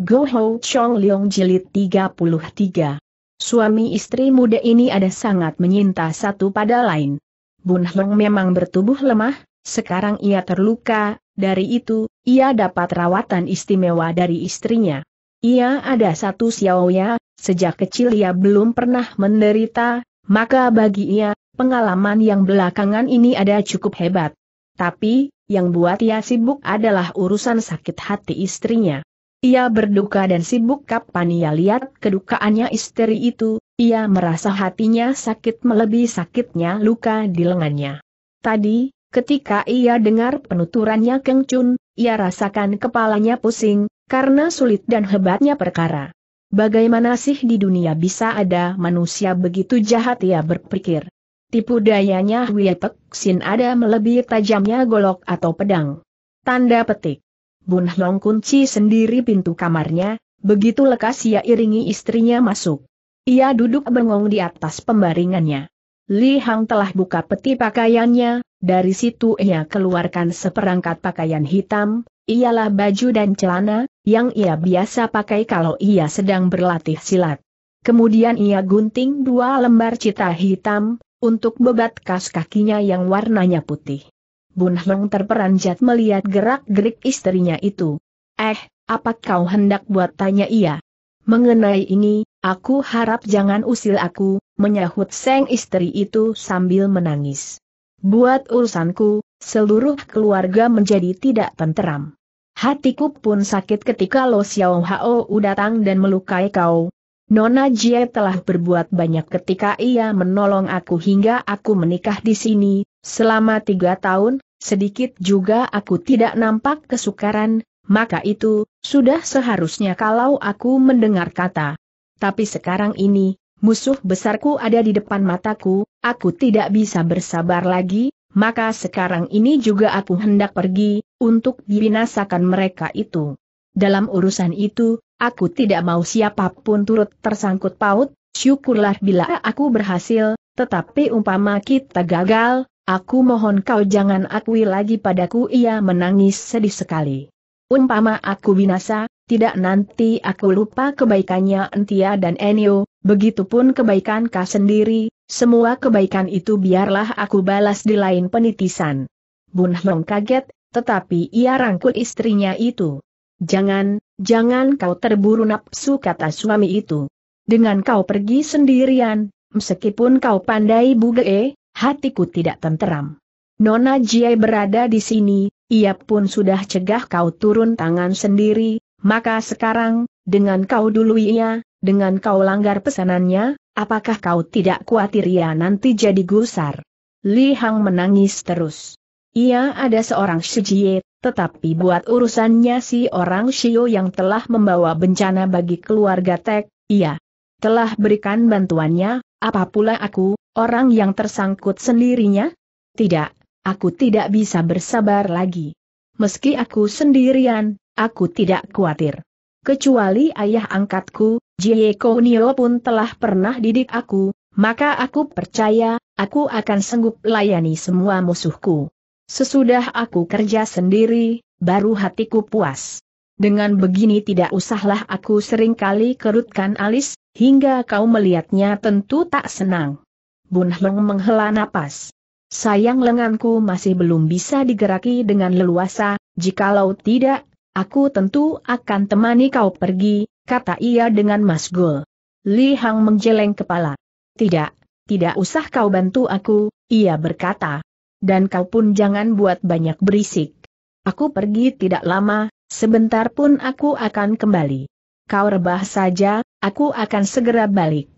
Go Ho Chong Leong Jilid 33. Suami istri muda ini ada sangat menyinta satu pada lain. Bun Hong memang bertubuh lemah, sekarang ia terluka, dari itu, ia dapat rawatan istimewa dari istrinya. Ia ada satu Xiaoya, sejak kecil ia belum pernah menderita, maka bagi ia, pengalaman yang belakangan ini ada cukup hebat. Tapi, yang buat ia sibuk adalah urusan sakit hati istrinya. Ia berduka dan sibuk kapan ia lihat kedukaannya istri itu, ia merasa hatinya sakit melebihi sakitnya luka di lengannya. Tadi, ketika ia dengar penuturannya Keng Chun, ia rasakan kepalanya pusing, karena sulit dan hebatnya perkara. Bagaimana sih di dunia bisa ada manusia begitu jahat ia berpikir. Tipu dayanya Huyetek Sin ada melebihi tajamnya golok atau pedang. Tanda petik. Bun Long kunci sendiri pintu kamarnya, begitu lekas ia iringi istrinya masuk. Ia duduk bengong di atas pembaringannya. Li Hang telah buka peti pakaiannya, dari situ ia keluarkan seperangkat pakaian hitam, ialah baju dan celana, yang ia biasa pakai kalau ia sedang berlatih silat. Kemudian ia gunting dua lembar cita hitam, untuk bebat kas kakinya yang warnanya putih. Bun Hong terperanjat melihat gerak-gerik istrinya itu. Eh, apa kau hendak buat tanya ia? Mengenai ini, aku harap jangan usil aku, menyahut seng istri itu sambil menangis. Buat urusanku, seluruh keluarga menjadi tidak tenteram. Hatiku pun sakit ketika Lo Xiao Hao datang dan melukai kau, Nona Jie telah berbuat banyak ketika ia menolong aku hingga aku menikah di sini, Selama tiga tahun, sedikit juga aku tidak nampak kesukaran, maka itu, sudah seharusnya kalau aku mendengar kata. Tapi sekarang ini, musuh besarku ada di depan mataku, aku tidak bisa bersabar lagi, maka sekarang ini juga aku hendak pergi, untuk binasakan mereka itu. Dalam urusan itu, aku tidak mau siapapun turut tersangkut paut, syukurlah bila aku berhasil, tetapi umpama kita gagal, Aku mohon kau jangan akui lagi padaku ia menangis sedih sekali. Umpama aku binasa, tidak nanti aku lupa kebaikannya Entia dan Enio, begitupun kebaikan kau sendiri, semua kebaikan itu biarlah aku balas di lain penitisan. Bun Hong kaget, tetapi ia rangkul istrinya itu. Jangan, jangan kau terburu nafsu kata suami itu. Dengan kau pergi sendirian, meskipun kau pandai buge, hatiku tidak tenteram. Nona Jie berada di sini, ia pun sudah cegah kau turun tangan sendiri, maka sekarang, dengan kau dulu ia, dengan kau langgar pesanannya, apakah kau tidak khawatir ia nanti jadi gusar? Li Hang menangis terus. Ia ada seorang Shijie, tetapi buat urusannya si orang Shio yang telah membawa bencana bagi keluarga Tek, ia telah berikan bantuannya, apa pula aku, Orang yang tersangkut sendirinya? Tidak, aku tidak bisa bersabar lagi. Meski aku sendirian, aku tidak khawatir. Kecuali ayah angkatku, Jie Nio pun telah pernah didik aku, maka aku percaya, aku akan sanggup layani semua musuhku. Sesudah aku kerja sendiri, baru hatiku puas. Dengan begini tidak usahlah aku seringkali kerutkan alis, hingga kau melihatnya tentu tak senang. Bun Heng menghela napas. Sayang lenganku masih belum bisa digeraki dengan leluasa, jikalau tidak, aku tentu akan temani kau pergi, kata ia dengan masgul. Li Hang menjeleng kepala. Tidak, tidak usah kau bantu aku, ia berkata. Dan kau pun jangan buat banyak berisik. Aku pergi tidak lama, sebentar pun aku akan kembali. Kau rebah saja, aku akan segera balik.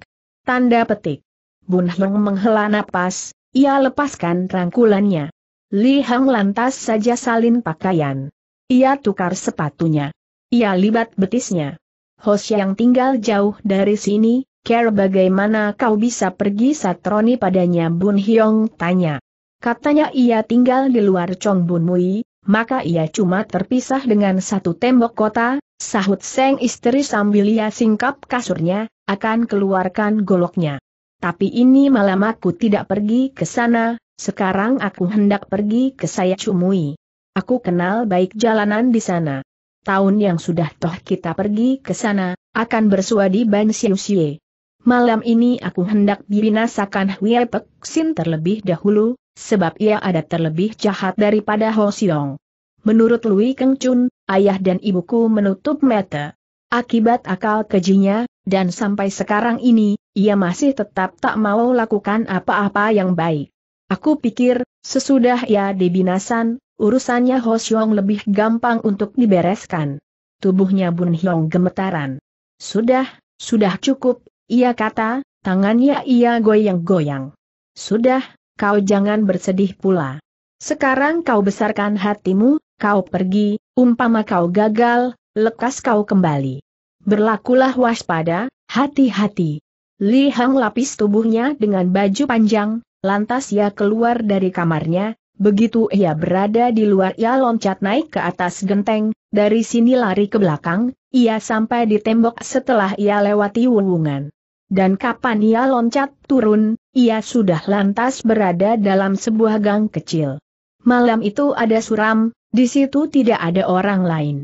Tanda petik. Bun Hong menghela napas, ia lepaskan rangkulannya. Li Hang lantas saja salin pakaian. Ia tukar sepatunya. Ia libat betisnya. Hos yang tinggal jauh dari sini, Care bagaimana kau bisa pergi satroni padanya Bun Hyong tanya. Katanya ia tinggal di luar Chong Bun Mui, maka ia cuma terpisah dengan satu tembok kota, sahut Seng istri sambil ia singkap kasurnya, akan keluarkan goloknya tapi ini malam aku tidak pergi ke sana, sekarang aku hendak pergi ke saya cumui. Aku kenal baik jalanan di sana. Tahun yang sudah toh kita pergi ke sana, akan bersua di Ban Siusie. Malam ini aku hendak dibinasakan Hwie Pek terlebih dahulu, sebab ia ada terlebih jahat daripada Ho Siong. Menurut Lui Keng Chun, ayah dan ibuku menutup mata. Akibat akal kejinya, dan sampai sekarang ini, ia masih tetap tak mau lakukan apa-apa yang baik. Aku pikir, sesudah ia dibinasan, urusannya Xiong lebih gampang untuk dibereskan. Tubuhnya Bun Hyong gemetaran. Sudah, sudah cukup, ia kata, tangannya ia goyang-goyang. Sudah, kau jangan bersedih pula. Sekarang kau besarkan hatimu, kau pergi, umpama kau gagal, lekas kau kembali. Berlakulah waspada, hati-hati. Li Hang lapis tubuhnya dengan baju panjang, lantas ia keluar dari kamarnya, begitu ia berada di luar ia loncat naik ke atas genteng, dari sini lari ke belakang, ia sampai di tembok setelah ia lewati wungungan. Dan kapan ia loncat turun, ia sudah lantas berada dalam sebuah gang kecil. Malam itu ada suram, di situ tidak ada orang lain.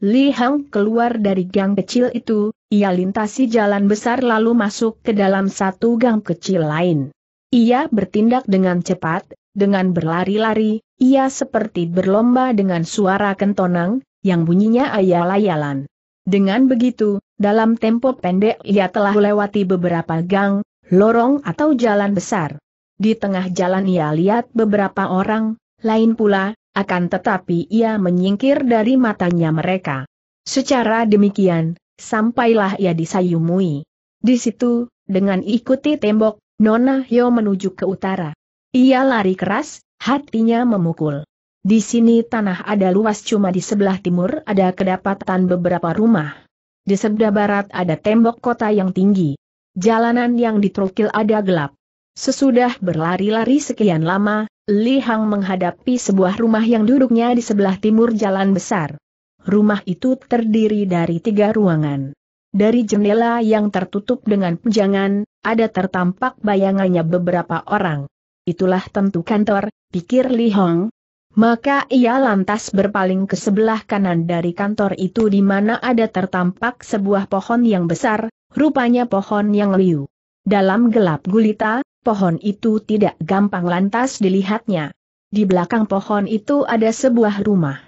Li Hang keluar dari gang kecil itu, ia lintasi jalan besar lalu masuk ke dalam satu gang kecil lain. Ia bertindak dengan cepat, dengan berlari-lari, ia seperti berlomba dengan suara kentonang, yang bunyinya ayal-ayalan. Dengan begitu, dalam tempo pendek ia telah melewati beberapa gang, lorong atau jalan besar. Di tengah jalan ia lihat beberapa orang, lain pula, akan tetapi ia menyingkir dari matanya mereka. Secara demikian, sampailah ia disayumui. Di situ, dengan ikuti tembok, Nona Hyo menuju ke utara. Ia lari keras, hatinya memukul. Di sini tanah ada luas cuma di sebelah timur ada kedapatan beberapa rumah. Di sebelah barat ada tembok kota yang tinggi. Jalanan yang ditrukil ada gelap. Sesudah berlari-lari sekian lama, Li Hang menghadapi sebuah rumah yang duduknya di sebelah timur jalan besar. Rumah itu terdiri dari tiga ruangan. Dari jendela yang tertutup dengan penjangan, ada tertampak bayangannya beberapa orang. Itulah tentu kantor, pikir Li Hong. Maka ia lantas berpaling ke sebelah kanan dari kantor itu di mana ada tertampak sebuah pohon yang besar, rupanya pohon yang liu. Dalam gelap gulita, pohon itu tidak gampang lantas dilihatnya. Di belakang pohon itu ada sebuah rumah.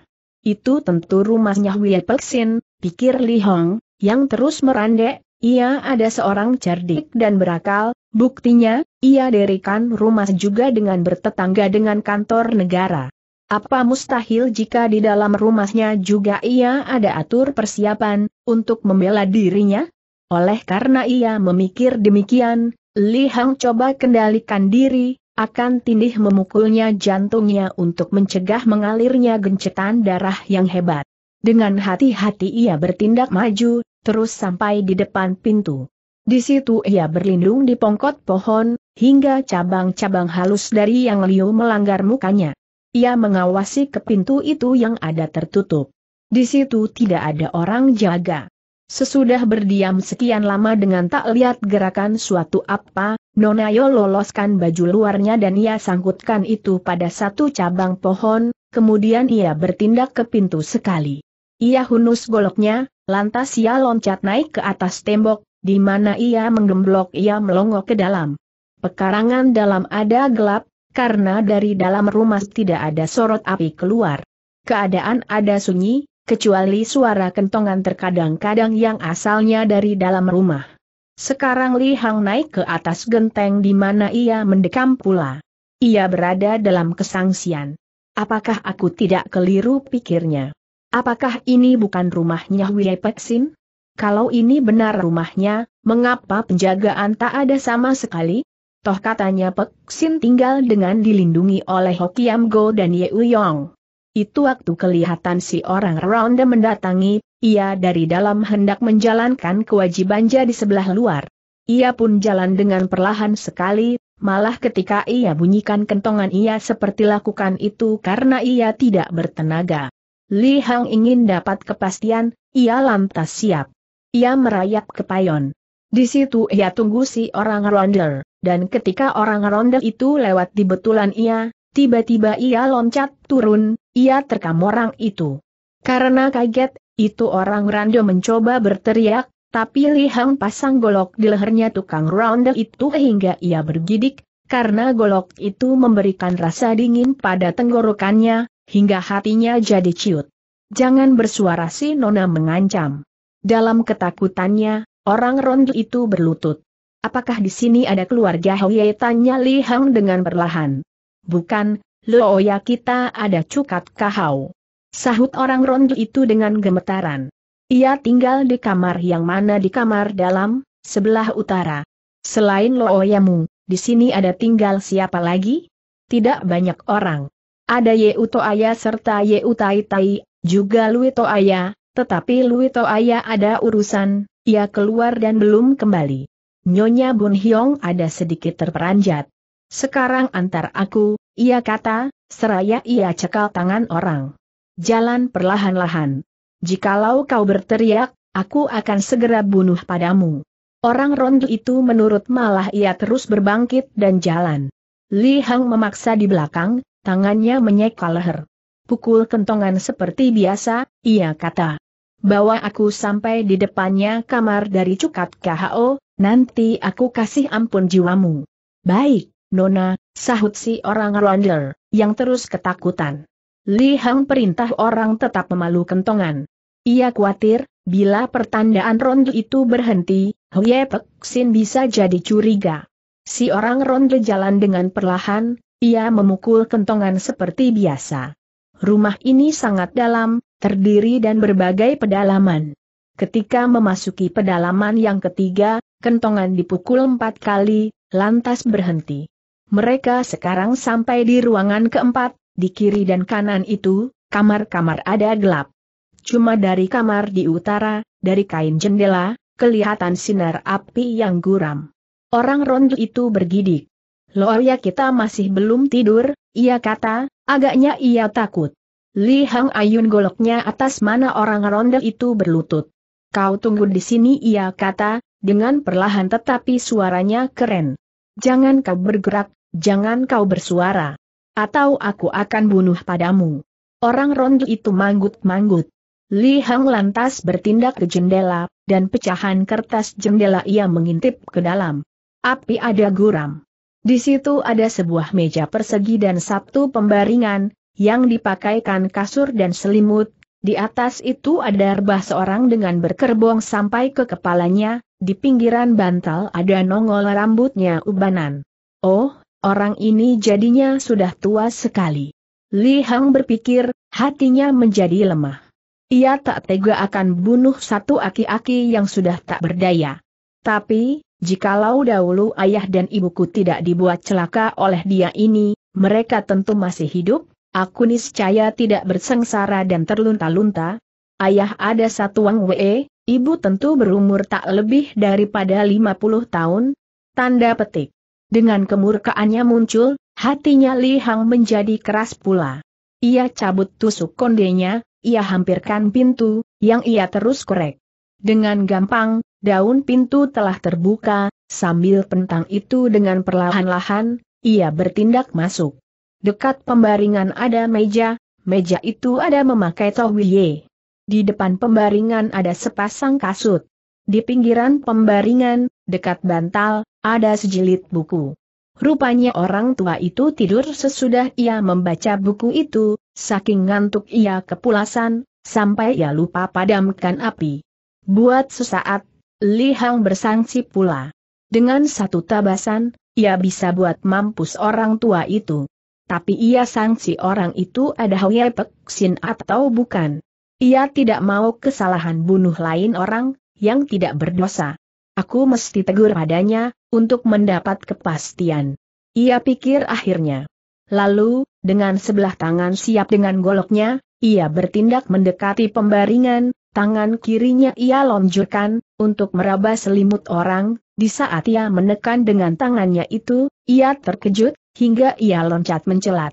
Itu tentu rumahnya Wei Peksin, pikir Li Hong, yang terus merandek, ia ada seorang cerdik dan berakal, buktinya, ia dirikan rumah juga dengan bertetangga dengan kantor negara. Apa mustahil jika di dalam rumahnya juga ia ada atur persiapan, untuk membela dirinya? Oleh karena ia memikir demikian, Li Hang coba kendalikan diri, akan tindih memukulnya jantungnya untuk mencegah mengalirnya gencetan darah yang hebat. Dengan hati-hati ia bertindak maju, terus sampai di depan pintu. Di situ ia berlindung di pongkot pohon, hingga cabang-cabang halus dari yang liu melanggar mukanya. Ia mengawasi ke pintu itu yang ada tertutup. Di situ tidak ada orang jaga. Sesudah berdiam sekian lama dengan tak lihat gerakan suatu apa, Nonayo loloskan baju luarnya dan ia sangkutkan itu pada satu cabang pohon, kemudian ia bertindak ke pintu sekali. Ia hunus goloknya, lantas ia loncat naik ke atas tembok, di mana ia menggemblok ia melongo ke dalam. Pekarangan dalam ada gelap, karena dari dalam rumah tidak ada sorot api keluar. Keadaan ada sunyi, kecuali suara kentongan terkadang-kadang yang asalnya dari dalam rumah. Sekarang Li Hang naik ke atas genteng di mana ia mendekam pula. Ia berada dalam kesangsian. Apakah aku tidak keliru pikirnya? Apakah ini bukan rumahnya Wei Peksin? Kalau ini benar rumahnya, mengapa penjagaan tak ada sama sekali? Toh katanya Peksin tinggal dengan dilindungi oleh Hokiam Go dan Ye Uyong. Itu waktu kelihatan si orang ronda mendatangi, ia dari dalam hendak menjalankan kewajiban jadi sebelah luar. Ia pun jalan dengan perlahan sekali, malah ketika ia bunyikan kentongan ia seperti lakukan itu karena ia tidak bertenaga. Li Hang ingin dapat kepastian, ia lantas siap. Ia merayap ke payon. Di situ ia tunggu si orang ronder, dan ketika orang ronder itu lewat di betulan ia, Tiba-tiba ia loncat turun, ia terkam orang itu. Karena kaget, itu orang rando mencoba berteriak, tapi lihang pasang golok di lehernya tukang ronde itu hingga ia bergidik, karena golok itu memberikan rasa dingin pada tenggorokannya, hingga hatinya jadi ciut. Jangan bersuara si Nona mengancam. Dalam ketakutannya, orang ronde itu berlutut. Apakah di sini ada keluarga Hoye? Tanya Li Hang dengan perlahan bukan, Looya oh kita ada cukat kahau. Sahut orang rondo itu dengan gemetaran. Ia tinggal di kamar yang mana di kamar dalam, sebelah utara. Selain Looyamu, oh di sini ada tinggal siapa lagi? Tidak banyak orang. Ada Yeuto Aya serta Yeutai Tai, juga Luito Aya, tetapi Luito Aya ada urusan, ia keluar dan belum kembali. Nyonya Bun Hiong ada sedikit terperanjat. Sekarang antar aku, ia kata, seraya ia cekal tangan orang. Jalan perlahan-lahan. Jikalau kau berteriak, aku akan segera bunuh padamu. Orang rondu itu menurut malah ia terus berbangkit dan jalan. Li Hang memaksa di belakang, tangannya menyekal leher. Pukul kentongan seperti biasa, ia kata. Bawa aku sampai di depannya kamar dari Cukat KHO, oh, nanti aku kasih ampun jiwamu. Baik. Nona, sahut si orang Rondler, yang terus ketakutan. Li Hang perintah orang tetap memalu kentongan. Ia khawatir, bila pertandaan ronde itu berhenti, Hye Pek Sin bisa jadi curiga. Si orang ronde jalan dengan perlahan, ia memukul kentongan seperti biasa. Rumah ini sangat dalam, terdiri dan berbagai pedalaman. Ketika memasuki pedalaman yang ketiga, kentongan dipukul empat kali, lantas berhenti. Mereka sekarang sampai di ruangan keempat, di kiri dan kanan itu, kamar-kamar ada gelap. Cuma dari kamar di utara, dari kain jendela, kelihatan sinar api yang guram. Orang rondu itu bergidik. Loya kita masih belum tidur, ia kata, agaknya ia takut. Li Hang Ayun goloknya atas mana orang ronde itu berlutut. Kau tunggu di sini ia kata, dengan perlahan tetapi suaranya keren. Jangan kau bergerak, Jangan kau bersuara. Atau aku akan bunuh padamu. Orang rondu itu manggut-manggut. Li Hang lantas bertindak ke jendela, dan pecahan kertas jendela ia mengintip ke dalam. Api ada guram. Di situ ada sebuah meja persegi dan satu pembaringan, yang dipakaikan kasur dan selimut, di atas itu ada rebah seorang dengan berkerbong sampai ke kepalanya, di pinggiran bantal ada nongol rambutnya ubanan. Oh, Orang ini jadinya sudah tua sekali. Li Hang berpikir, hatinya menjadi lemah. Ia tak tega akan bunuh satu aki-aki yang sudah tak berdaya. Tapi, jikalau dahulu ayah dan ibuku tidak dibuat celaka oleh dia ini, mereka tentu masih hidup, aku niscaya tidak bersengsara dan terlunta-lunta. Ayah ada satu Wang Wee, ibu tentu berumur tak lebih daripada 50 tahun. Tanda petik. Dengan kemurkaannya muncul, hatinya Li Hang menjadi keras pula. Ia cabut tusuk kondenya, ia hampirkan pintu, yang ia terus korek. Dengan gampang, daun pintu telah terbuka, sambil pentang itu dengan perlahan-lahan, ia bertindak masuk. Dekat pembaringan ada meja, meja itu ada memakai ye. Di depan pembaringan ada sepasang kasut. Di pinggiran pembaringan, dekat bantal, ada sejilid buku. Rupanya orang tua itu tidur sesudah ia membaca buku itu, saking ngantuk ia kepulasan, sampai ia lupa padamkan api. Buat sesaat, Li Hang bersangsi pula. Dengan satu tabasan, ia bisa buat mampus orang tua itu. Tapi ia sangsi orang itu ada Huye sin atau bukan. Ia tidak mau kesalahan bunuh lain orang, yang tidak berdosa. Aku mesti tegur padanya, untuk mendapat kepastian. Ia pikir akhirnya. Lalu, dengan sebelah tangan siap dengan goloknya, ia bertindak mendekati pembaringan, tangan kirinya ia lonjurkan, untuk meraba selimut orang, di saat ia menekan dengan tangannya itu, ia terkejut, hingga ia loncat mencelat.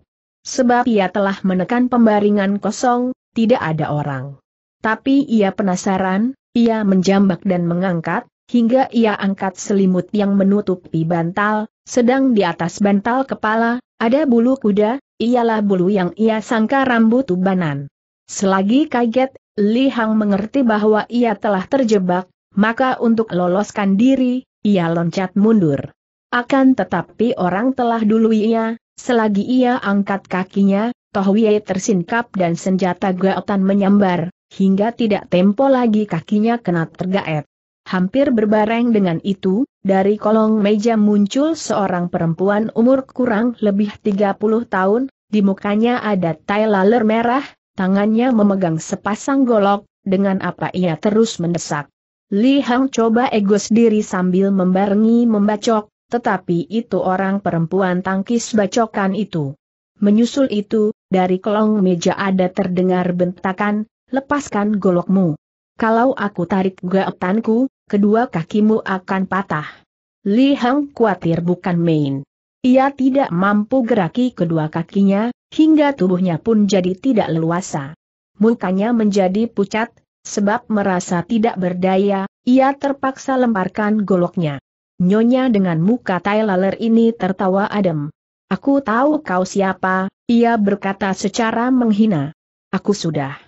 Sebab ia telah menekan pembaringan kosong, tidak ada orang. Tapi ia penasaran, ia menjambak dan mengangkat, hingga ia angkat selimut yang menutupi bantal, sedang di atas bantal kepala, ada bulu kuda, ialah bulu yang ia sangka rambut ubanan. Selagi kaget, Li Hang mengerti bahwa ia telah terjebak, maka untuk loloskan diri, ia loncat mundur. Akan tetapi orang telah dulu ia, selagi ia angkat kakinya, Tohwie tersingkap dan senjata gaotan menyambar, hingga tidak tempo lagi kakinya kena tergaet. Hampir berbareng dengan itu, dari kolong meja muncul seorang perempuan umur kurang lebih 30 tahun, di mukanya ada tai laler merah, tangannya memegang sepasang golok, dengan apa ia terus mendesak. Li Hang coba egos diri sambil membarengi membacok, tetapi itu orang perempuan tangkis bacokan itu. Menyusul itu, dari kolong meja ada terdengar bentakan, lepaskan golokmu. Kalau aku tarik gaetanku, kedua kakimu akan patah. Li Hang khawatir bukan main. Ia tidak mampu geraki kedua kakinya, hingga tubuhnya pun jadi tidak leluasa. Mukanya menjadi pucat, sebab merasa tidak berdaya, ia terpaksa lemparkan goloknya. Nyonya dengan muka tai laler ini tertawa adem. Aku tahu kau siapa, ia berkata secara menghina. Aku sudah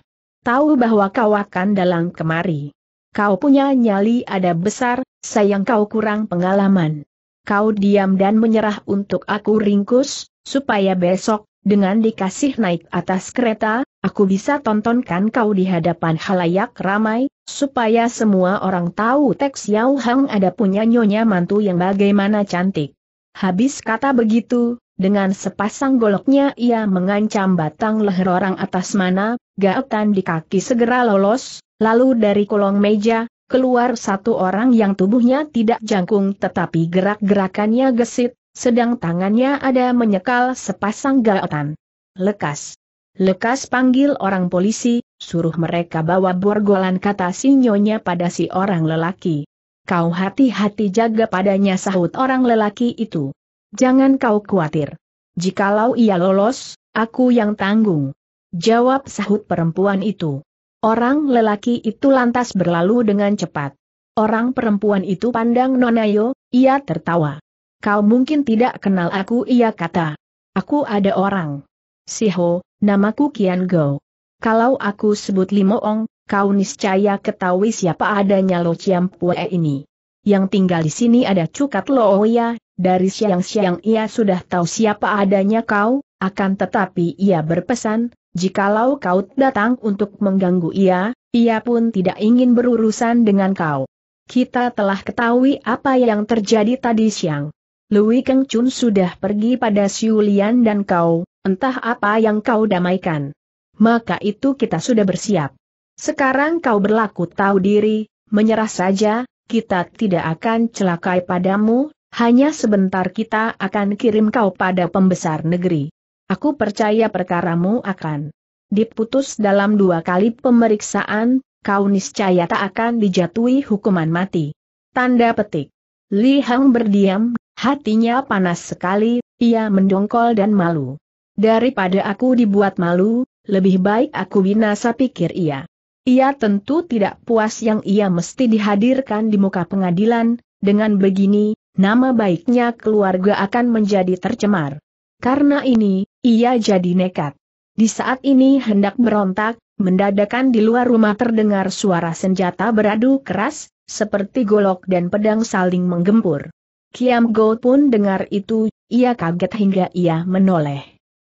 tahu bahwa kau akan dalang kemari. Kau punya nyali ada besar, sayang kau kurang pengalaman. Kau diam dan menyerah untuk aku ringkus, supaya besok, dengan dikasih naik atas kereta, aku bisa tontonkan kau di hadapan halayak ramai, supaya semua orang tahu Tek Xiao Hang ada punya nyonya mantu yang bagaimana cantik. Habis kata begitu, dengan sepasang goloknya ia mengancam batang leher orang atas mana, gaetan di kaki segera lolos, lalu dari kolong meja, keluar satu orang yang tubuhnya tidak jangkung tetapi gerak-gerakannya gesit, sedang tangannya ada menyekal sepasang gaetan. Lekas. Lekas panggil orang polisi, suruh mereka bawa borgolan kata sinyonya pada si orang lelaki. Kau hati-hati jaga padanya sahut orang lelaki itu. Jangan kau khawatir. Jikalau ia lolos, aku yang tanggung. Jawab sahut perempuan itu. Orang lelaki itu lantas berlalu dengan cepat. Orang perempuan itu pandang Nonayo, ia tertawa. Kau mungkin tidak kenal aku ia kata. Aku ada orang. Siho, namaku Kian Go. Kalau aku sebut Limoong, kau niscaya ketahui siapa adanya Lo Chiam Pue ini yang tinggal di sini ada Cukat Looya, dari siang-siang ia sudah tahu siapa adanya kau, akan tetapi ia berpesan, jikalau kau datang untuk mengganggu ia, ia pun tidak ingin berurusan dengan kau. Kita telah ketahui apa yang terjadi tadi siang. Lui Keng Chun sudah pergi pada Siulian dan kau, entah apa yang kau damaikan. Maka itu kita sudah bersiap. Sekarang kau berlaku tahu diri, menyerah saja, kita tidak akan celakai padamu, hanya sebentar kita akan kirim kau pada pembesar negeri. Aku percaya perkaramu akan diputus dalam dua kali pemeriksaan, kau niscaya tak akan dijatuhi hukuman mati. Tanda petik. Li Hang berdiam, hatinya panas sekali, ia mendongkol dan malu. Daripada aku dibuat malu, lebih baik aku binasa pikir ia. Ia tentu tidak puas yang ia mesti dihadirkan di muka pengadilan, dengan begini, nama baiknya keluarga akan menjadi tercemar. Karena ini, ia jadi nekat. Di saat ini hendak berontak, mendadakan di luar rumah terdengar suara senjata beradu keras, seperti golok dan pedang saling menggempur. Kiam Go pun dengar itu, ia kaget hingga ia menoleh.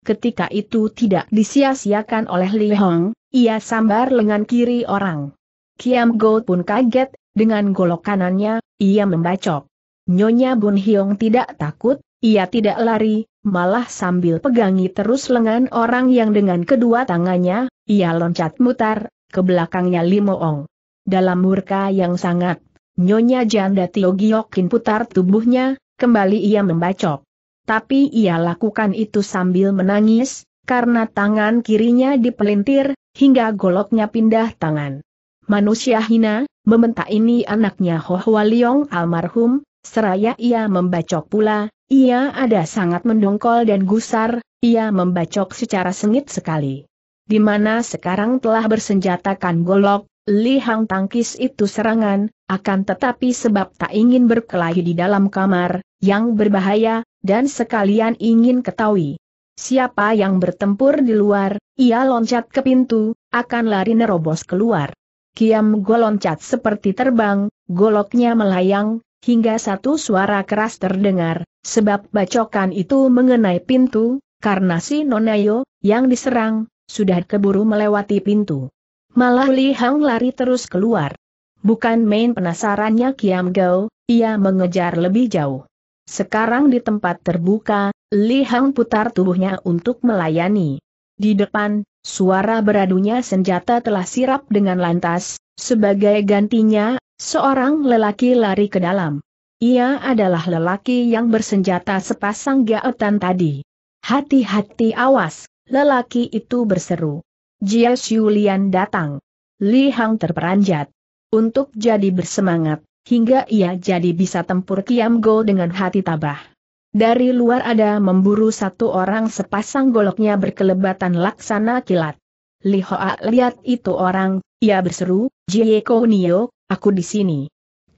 Ketika itu tidak disia-siakan oleh Li Hong, ia sambar lengan kiri orang. Kiam Go pun kaget, dengan golok kanannya, ia membacok. Nyonya Bun Hiong tidak takut, ia tidak lari, malah sambil pegangi terus lengan orang yang dengan kedua tangannya, ia loncat mutar, ke belakangnya Limo Ong. Dalam murka yang sangat, Nyonya Janda Tio Giokin putar tubuhnya, kembali ia membacok. Tapi ia lakukan itu sambil menangis, karena tangan kirinya dipelintir, hingga goloknya pindah tangan. Manusia hina, membentak ini anaknya Hohwa Liong almarhum, seraya ia membacok pula, ia ada sangat mendongkol dan gusar, ia membacok secara sengit sekali. Di mana sekarang telah bersenjatakan golok, Li Hang tangkis itu serangan, akan tetapi sebab tak ingin berkelahi di dalam kamar, yang berbahaya, dan sekalian ingin ketahui, Siapa yang bertempur di luar, ia loncat ke pintu, akan lari nerobos keluar. Kiam Go loncat seperti terbang, goloknya melayang, hingga satu suara keras terdengar, sebab bacokan itu mengenai pintu, karena si Nonayo, yang diserang, sudah keburu melewati pintu. Malah Li Hang lari terus keluar. Bukan main penasarannya Kiam Go, ia mengejar lebih jauh. Sekarang di tempat terbuka, Li Hang putar tubuhnya untuk melayani. Di depan, suara beradunya senjata telah sirap dengan lantas, sebagai gantinya, seorang lelaki lari ke dalam. Ia adalah lelaki yang bersenjata sepasang gaetan tadi. Hati-hati awas, lelaki itu berseru. Jia Xiulian datang. Li Hang terperanjat. Untuk jadi bersemangat, hingga ia jadi bisa tempur Kiam Go dengan hati tabah. Dari luar ada memburu satu orang sepasang goloknya berkelebatan laksana kilat. Li Hoa lihat itu orang, ia berseru, Jie Nio, aku di sini.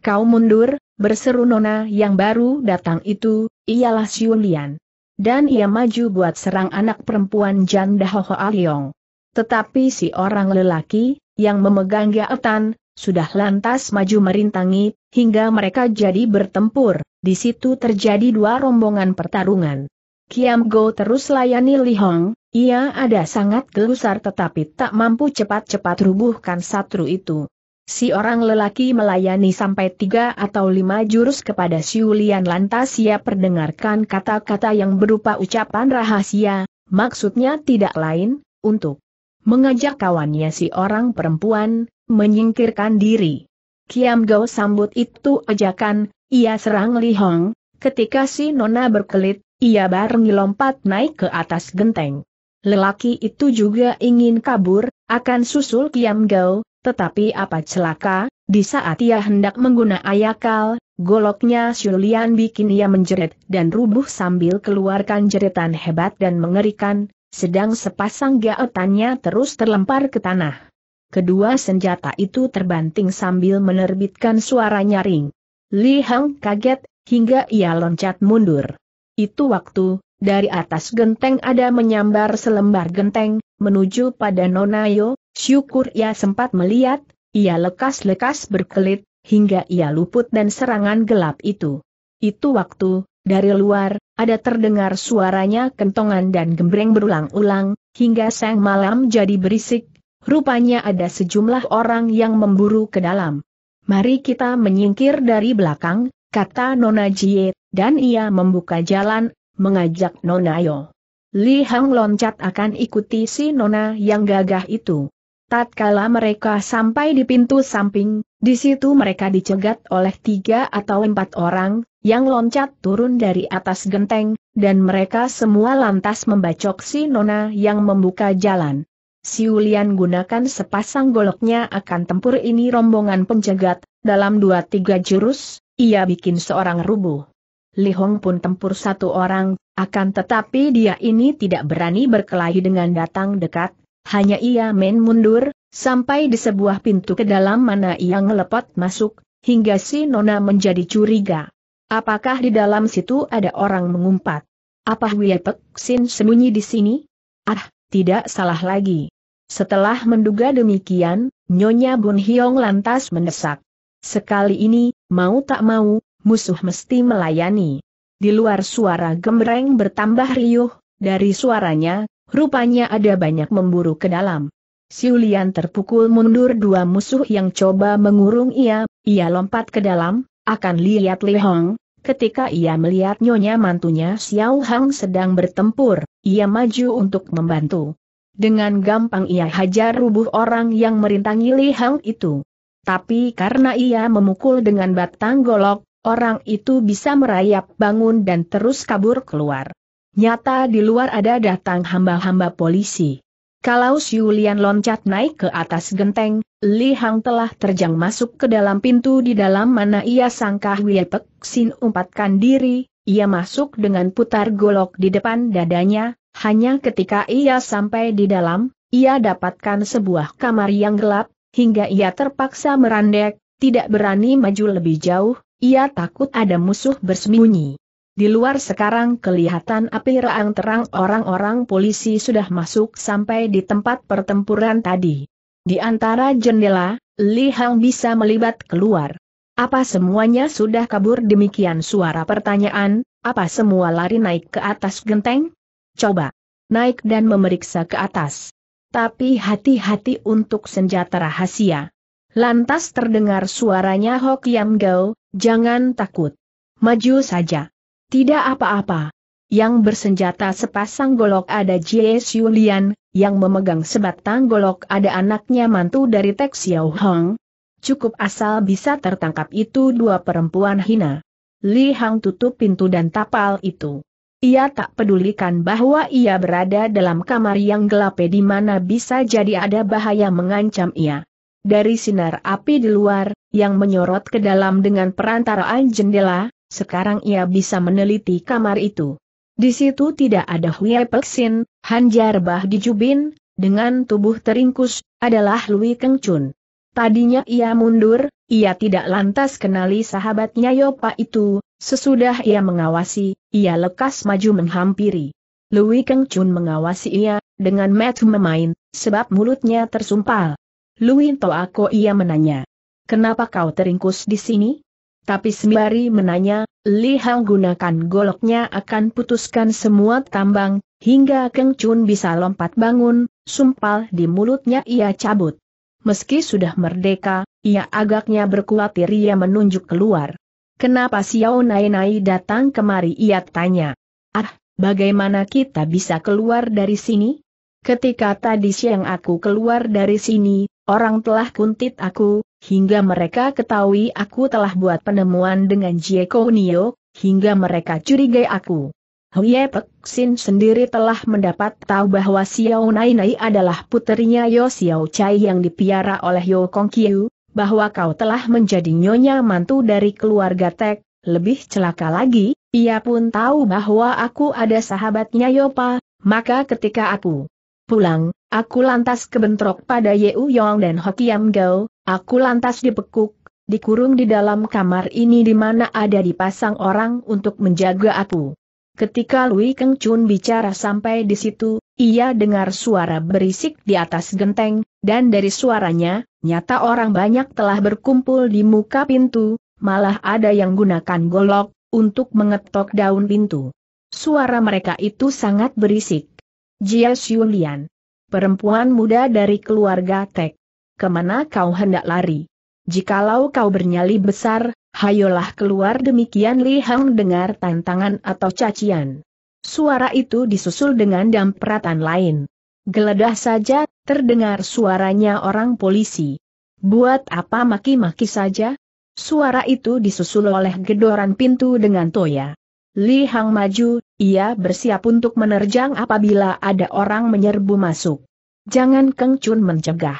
Kau mundur, berseru Nona yang baru datang itu, ialah Xiun Lian. Dan ia maju buat serang anak perempuan janda Hoa Liong. Tetapi si orang lelaki, yang memegang gaetan, sudah lantas maju merintangi, hingga mereka jadi bertempur. Di situ terjadi dua rombongan pertarungan. Kiam Go terus layani Li Hong, ia ada sangat gelusar tetapi tak mampu cepat-cepat rubuhkan satru itu. Si orang lelaki melayani sampai tiga atau lima jurus kepada Siulian lantas ia perdengarkan kata-kata yang berupa ucapan rahasia, maksudnya tidak lain, untuk mengajak kawannya si orang perempuan, menyingkirkan diri. Kiam Go sambut itu ajakan, ia serang Li Hong, ketika si Nona berkelit, ia barengi lompat naik ke atas genteng. Lelaki itu juga ingin kabur, akan susul Kiam Gao, tetapi apa celaka, di saat ia hendak menggunakan ayakal, goloknya Xulian bikin ia menjerit dan rubuh sambil keluarkan jeritan hebat dan mengerikan, sedang sepasang gaotannya terus terlempar ke tanah. Kedua senjata itu terbanting sambil menerbitkan suara nyaring. Li Hang kaget, hingga ia loncat mundur. Itu waktu, dari atas genteng ada menyambar selembar genteng, menuju pada Nonayo, syukur ia sempat melihat, ia lekas-lekas berkelit, hingga ia luput dan serangan gelap itu. Itu waktu, dari luar, ada terdengar suaranya kentongan dan gembreng berulang-ulang, hingga sang malam jadi berisik, Rupanya ada sejumlah orang yang memburu ke dalam. Mari kita menyingkir dari belakang, kata Nona Jie, dan ia membuka jalan, mengajak Nona Yo. Li Hang loncat akan ikuti si Nona yang gagah itu. Tatkala mereka sampai di pintu samping, di situ mereka dicegat oleh tiga atau empat orang, yang loncat turun dari atas genteng, dan mereka semua lantas membacok si Nona yang membuka jalan. Siulian gunakan sepasang goloknya akan tempur ini rombongan penjagat dalam dua tiga jurus, ia bikin seorang rubuh. Li Hong pun tempur satu orang, akan tetapi dia ini tidak berani berkelahi dengan datang dekat, hanya ia main mundur, sampai di sebuah pintu ke dalam mana ia ngelepot masuk, hingga si Nona menjadi curiga. Apakah di dalam situ ada orang mengumpat? Apa Wiepek Sin sembunyi di sini? Ah, tidak salah lagi. Setelah menduga demikian, Nyonya Bun Hiong lantas mendesak. Sekali ini, mau tak mau, musuh mesti melayani. Di luar suara gemreng bertambah riuh, dari suaranya, rupanya ada banyak memburu ke dalam. Siulian terpukul mundur dua musuh yang coba mengurung ia, ia lompat ke dalam, akan lihat Li Hong, Ketika ia melihat nyonya mantunya Xiao Hang sedang bertempur, ia maju untuk membantu. Dengan gampang ia hajar rubuh orang yang merintangi Li Hang itu. Tapi karena ia memukul dengan batang golok, orang itu bisa merayap bangun dan terus kabur keluar. Nyata di luar ada datang hamba-hamba polisi. Kalau Yulian loncat naik ke atas genteng, Li Hang telah terjang masuk ke dalam pintu di dalam mana ia sangka Wiepek Sin umpatkan diri, ia masuk dengan putar golok di depan dadanya, hanya ketika ia sampai di dalam, ia dapatkan sebuah kamar yang gelap, hingga ia terpaksa merandek, tidak berani maju lebih jauh, ia takut ada musuh bersembunyi. Di luar sekarang kelihatan api reang terang orang-orang polisi sudah masuk sampai di tempat pertempuran tadi. Di antara jendela, Li Hang bisa melibat keluar. Apa semuanya sudah kabur demikian suara pertanyaan, apa semua lari naik ke atas genteng? Coba naik dan memeriksa ke atas. Tapi hati-hati untuk senjata rahasia. Lantas terdengar suaranya Hok Yam Gao, jangan takut. Maju saja. Tidak apa-apa. Yang bersenjata sepasang golok ada Jie Lian, yang memegang sebatang golok ada anaknya mantu dari Tek Xiao Hong. Cukup asal bisa tertangkap itu dua perempuan hina. Li Hang tutup pintu dan tapal itu. Ia tak pedulikan bahwa ia berada dalam kamar yang gelap di mana bisa jadi ada bahaya mengancam ia. Dari sinar api di luar, yang menyorot ke dalam dengan perantaraan jendela, sekarang ia bisa meneliti kamar itu. Di situ tidak ada Hui Peksin, Hanjar Bah Dijubin, dengan tubuh teringkus, adalah Lui Keng Chun. Tadinya ia mundur, ia tidak lantas kenali sahabatnya Yopa itu, sesudah ia mengawasi, ia lekas maju menghampiri. Lui Keng Chun mengawasi ia, dengan metu memain, sebab mulutnya tersumpal. Lui Toako ia menanya. Kenapa kau teringkus di sini? Tapi sembari menanya, Li Hang gunakan goloknya akan putuskan semua tambang, hingga Keng Chun bisa lompat bangun, sumpal di mulutnya ia cabut. Meski sudah merdeka, ia agaknya berkuatir ia menunjuk keluar. Kenapa Xiao Nai Nai datang kemari ia tanya. Ah, bagaimana kita bisa keluar dari sini? Ketika tadi siang aku keluar dari sini, Orang telah kuntit aku, hingga mereka ketahui aku telah buat penemuan dengan Jieko Nio, hingga mereka curigai aku. Huye Pek Sin sendiri telah mendapat tahu bahwa Xiao Nai Nai adalah puterinya Yo Xiao Chai yang dipiara oleh Yo Kong Kiu, bahwa kau telah menjadi nyonya mantu dari keluarga Tek, lebih celaka lagi, ia pun tahu bahwa aku ada sahabatnya Yopa, maka ketika aku pulang, aku lantas kebentrok pada Yeu Yong dan Hokiam Gao, aku lantas dipekuk, dikurung di dalam kamar ini di mana ada dipasang orang untuk menjaga aku. Ketika Lui Keng Chun bicara sampai di situ, ia dengar suara berisik di atas genteng, dan dari suaranya, nyata orang banyak telah berkumpul di muka pintu, malah ada yang gunakan golok, untuk mengetok daun pintu. Suara mereka itu sangat berisik. Jia Xiulian. Perempuan muda dari keluarga Tek. Kemana kau hendak lari? Jikalau kau bernyali besar, hayolah keluar demikian Li Hang dengar tantangan atau cacian. Suara itu disusul dengan dampratan lain. Geledah saja, terdengar suaranya orang polisi. Buat apa maki-maki saja? Suara itu disusul oleh gedoran pintu dengan toya. Li Hang maju, ia bersiap untuk menerjang apabila ada orang menyerbu masuk. Jangan Keng Chun mencegah.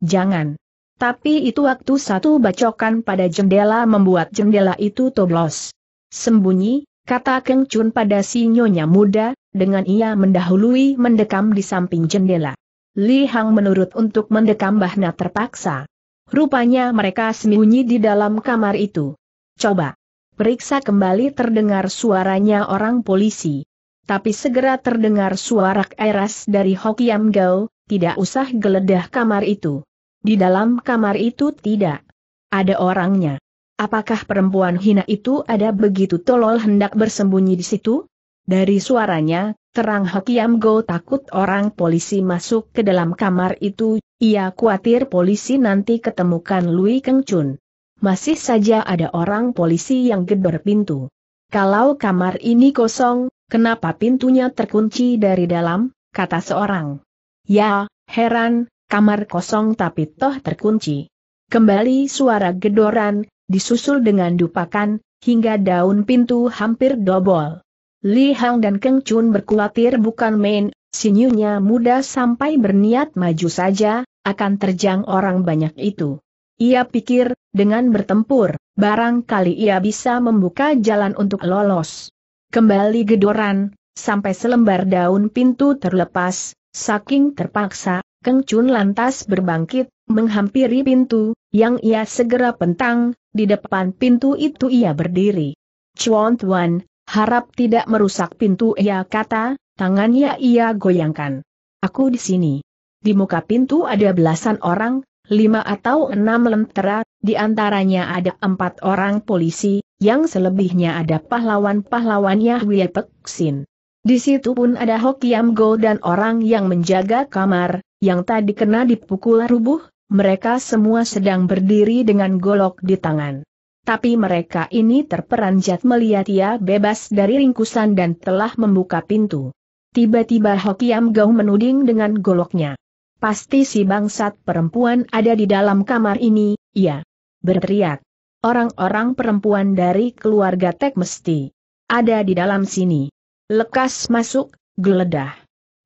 Jangan. Tapi itu waktu satu bacokan pada jendela membuat jendela itu toblos. Sembunyi, kata Keng Chun pada si nyonya muda, dengan ia mendahului mendekam di samping jendela. Li Hang menurut untuk mendekam Bahna terpaksa. Rupanya mereka sembunyi di dalam kamar itu. Coba. Periksa kembali terdengar suaranya orang polisi. Tapi segera terdengar suara keras dari Hokiam Gao, tidak usah geledah kamar itu. Di dalam kamar itu tidak ada orangnya. Apakah perempuan hina itu ada begitu tolol hendak bersembunyi di situ? Dari suaranya, terang Yam Go takut orang polisi masuk ke dalam kamar itu, ia khawatir polisi nanti ketemukan Lui Keng Chun masih saja ada orang polisi yang gedor pintu. Kalau kamar ini kosong, kenapa pintunya terkunci dari dalam, kata seorang. Ya, heran, kamar kosong tapi toh terkunci. Kembali suara gedoran, disusul dengan dupakan, hingga daun pintu hampir dobol. Li Hang dan Keng Chun berkulatir bukan main, sinyunya muda sampai berniat maju saja, akan terjang orang banyak itu. Ia pikir, dengan bertempur, barangkali ia bisa membuka jalan untuk lolos. Kembali gedoran, sampai selembar daun pintu terlepas, saking terpaksa, Keng Chun lantas berbangkit, menghampiri pintu, yang ia segera pentang, di depan pintu itu ia berdiri. Chuan Tuan, harap tidak merusak pintu ia kata, tangannya ia goyangkan. Aku di sini. Di muka pintu ada belasan orang, lima atau enam lentera, di antaranya ada empat orang polisi, yang selebihnya ada pahlawan pahlawannya Yahweh Peksin. Di situ pun ada Hokiam Go dan orang yang menjaga kamar, yang tadi kena dipukul rubuh, mereka semua sedang berdiri dengan golok di tangan. Tapi mereka ini terperanjat melihat ia bebas dari ringkusan dan telah membuka pintu. Tiba-tiba Hokiam Go menuding dengan goloknya. Pasti si bangsat perempuan ada di dalam kamar ini, ya. Berteriak. Orang-orang perempuan dari keluarga Tek Mesti. Ada di dalam sini. Lekas masuk, geledah.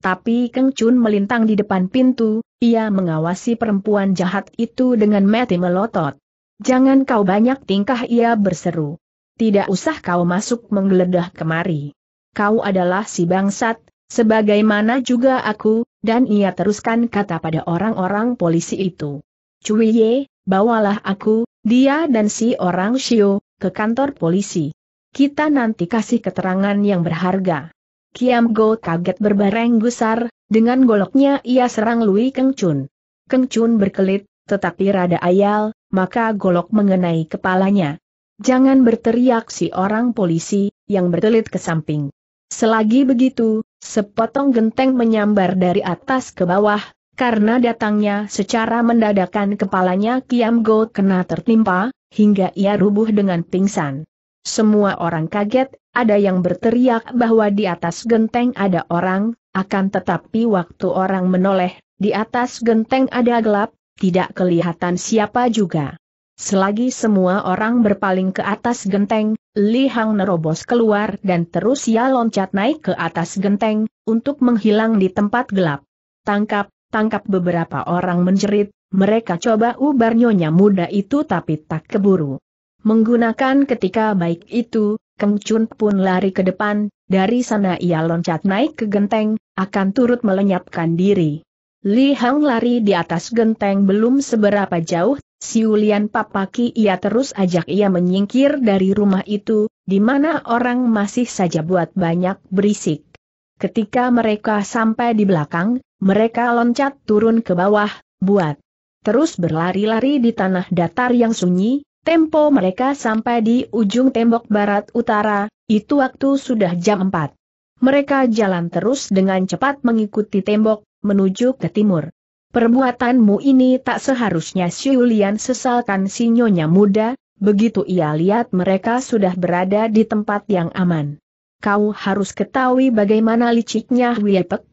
Tapi Keng Chun melintang di depan pintu, ia mengawasi perempuan jahat itu dengan mati melotot. Jangan kau banyak tingkah ia berseru. Tidak usah kau masuk menggeledah kemari. Kau adalah si bangsat, Sebagaimana juga aku, dan ia teruskan kata pada orang-orang polisi itu. Ye, bawalah aku, dia dan si orang Shio, ke kantor polisi. Kita nanti kasih keterangan yang berharga. Kiam Go kaget berbareng gusar, dengan goloknya ia serang Lui Keng Chun. Keng Chun berkelit, tetapi rada ayal, maka golok mengenai kepalanya. Jangan berteriak si orang polisi, yang berkelit ke samping. Selagi begitu, Sepotong genteng menyambar dari atas ke bawah, karena datangnya secara mendadakan kepalanya Kiam Go kena tertimpa, hingga ia rubuh dengan pingsan. Semua orang kaget, ada yang berteriak bahwa di atas genteng ada orang, akan tetapi waktu orang menoleh, di atas genteng ada gelap, tidak kelihatan siapa juga. Selagi semua orang berpaling ke atas genteng, Li Hang nerobos keluar dan terus ia loncat naik ke atas genteng, untuk menghilang di tempat gelap. Tangkap, tangkap beberapa orang menjerit, mereka coba ubar nyonya muda itu tapi tak keburu. Menggunakan ketika baik itu, Keng Chun pun lari ke depan, dari sana ia loncat naik ke genteng, akan turut melenyapkan diri. Li Hang lari di atas genteng belum seberapa jauh Siulian papaki ia terus ajak ia menyingkir dari rumah itu, di mana orang masih saja buat banyak berisik. Ketika mereka sampai di belakang, mereka loncat turun ke bawah, buat terus berlari-lari di tanah datar yang sunyi, tempo mereka sampai di ujung tembok barat utara, itu waktu sudah jam 4. Mereka jalan terus dengan cepat mengikuti tembok, menuju ke timur. Perbuatanmu ini tak seharusnya Siulian sesalkan si nyonya muda, begitu ia lihat mereka sudah berada di tempat yang aman. Kau harus ketahui bagaimana liciknya Wiepek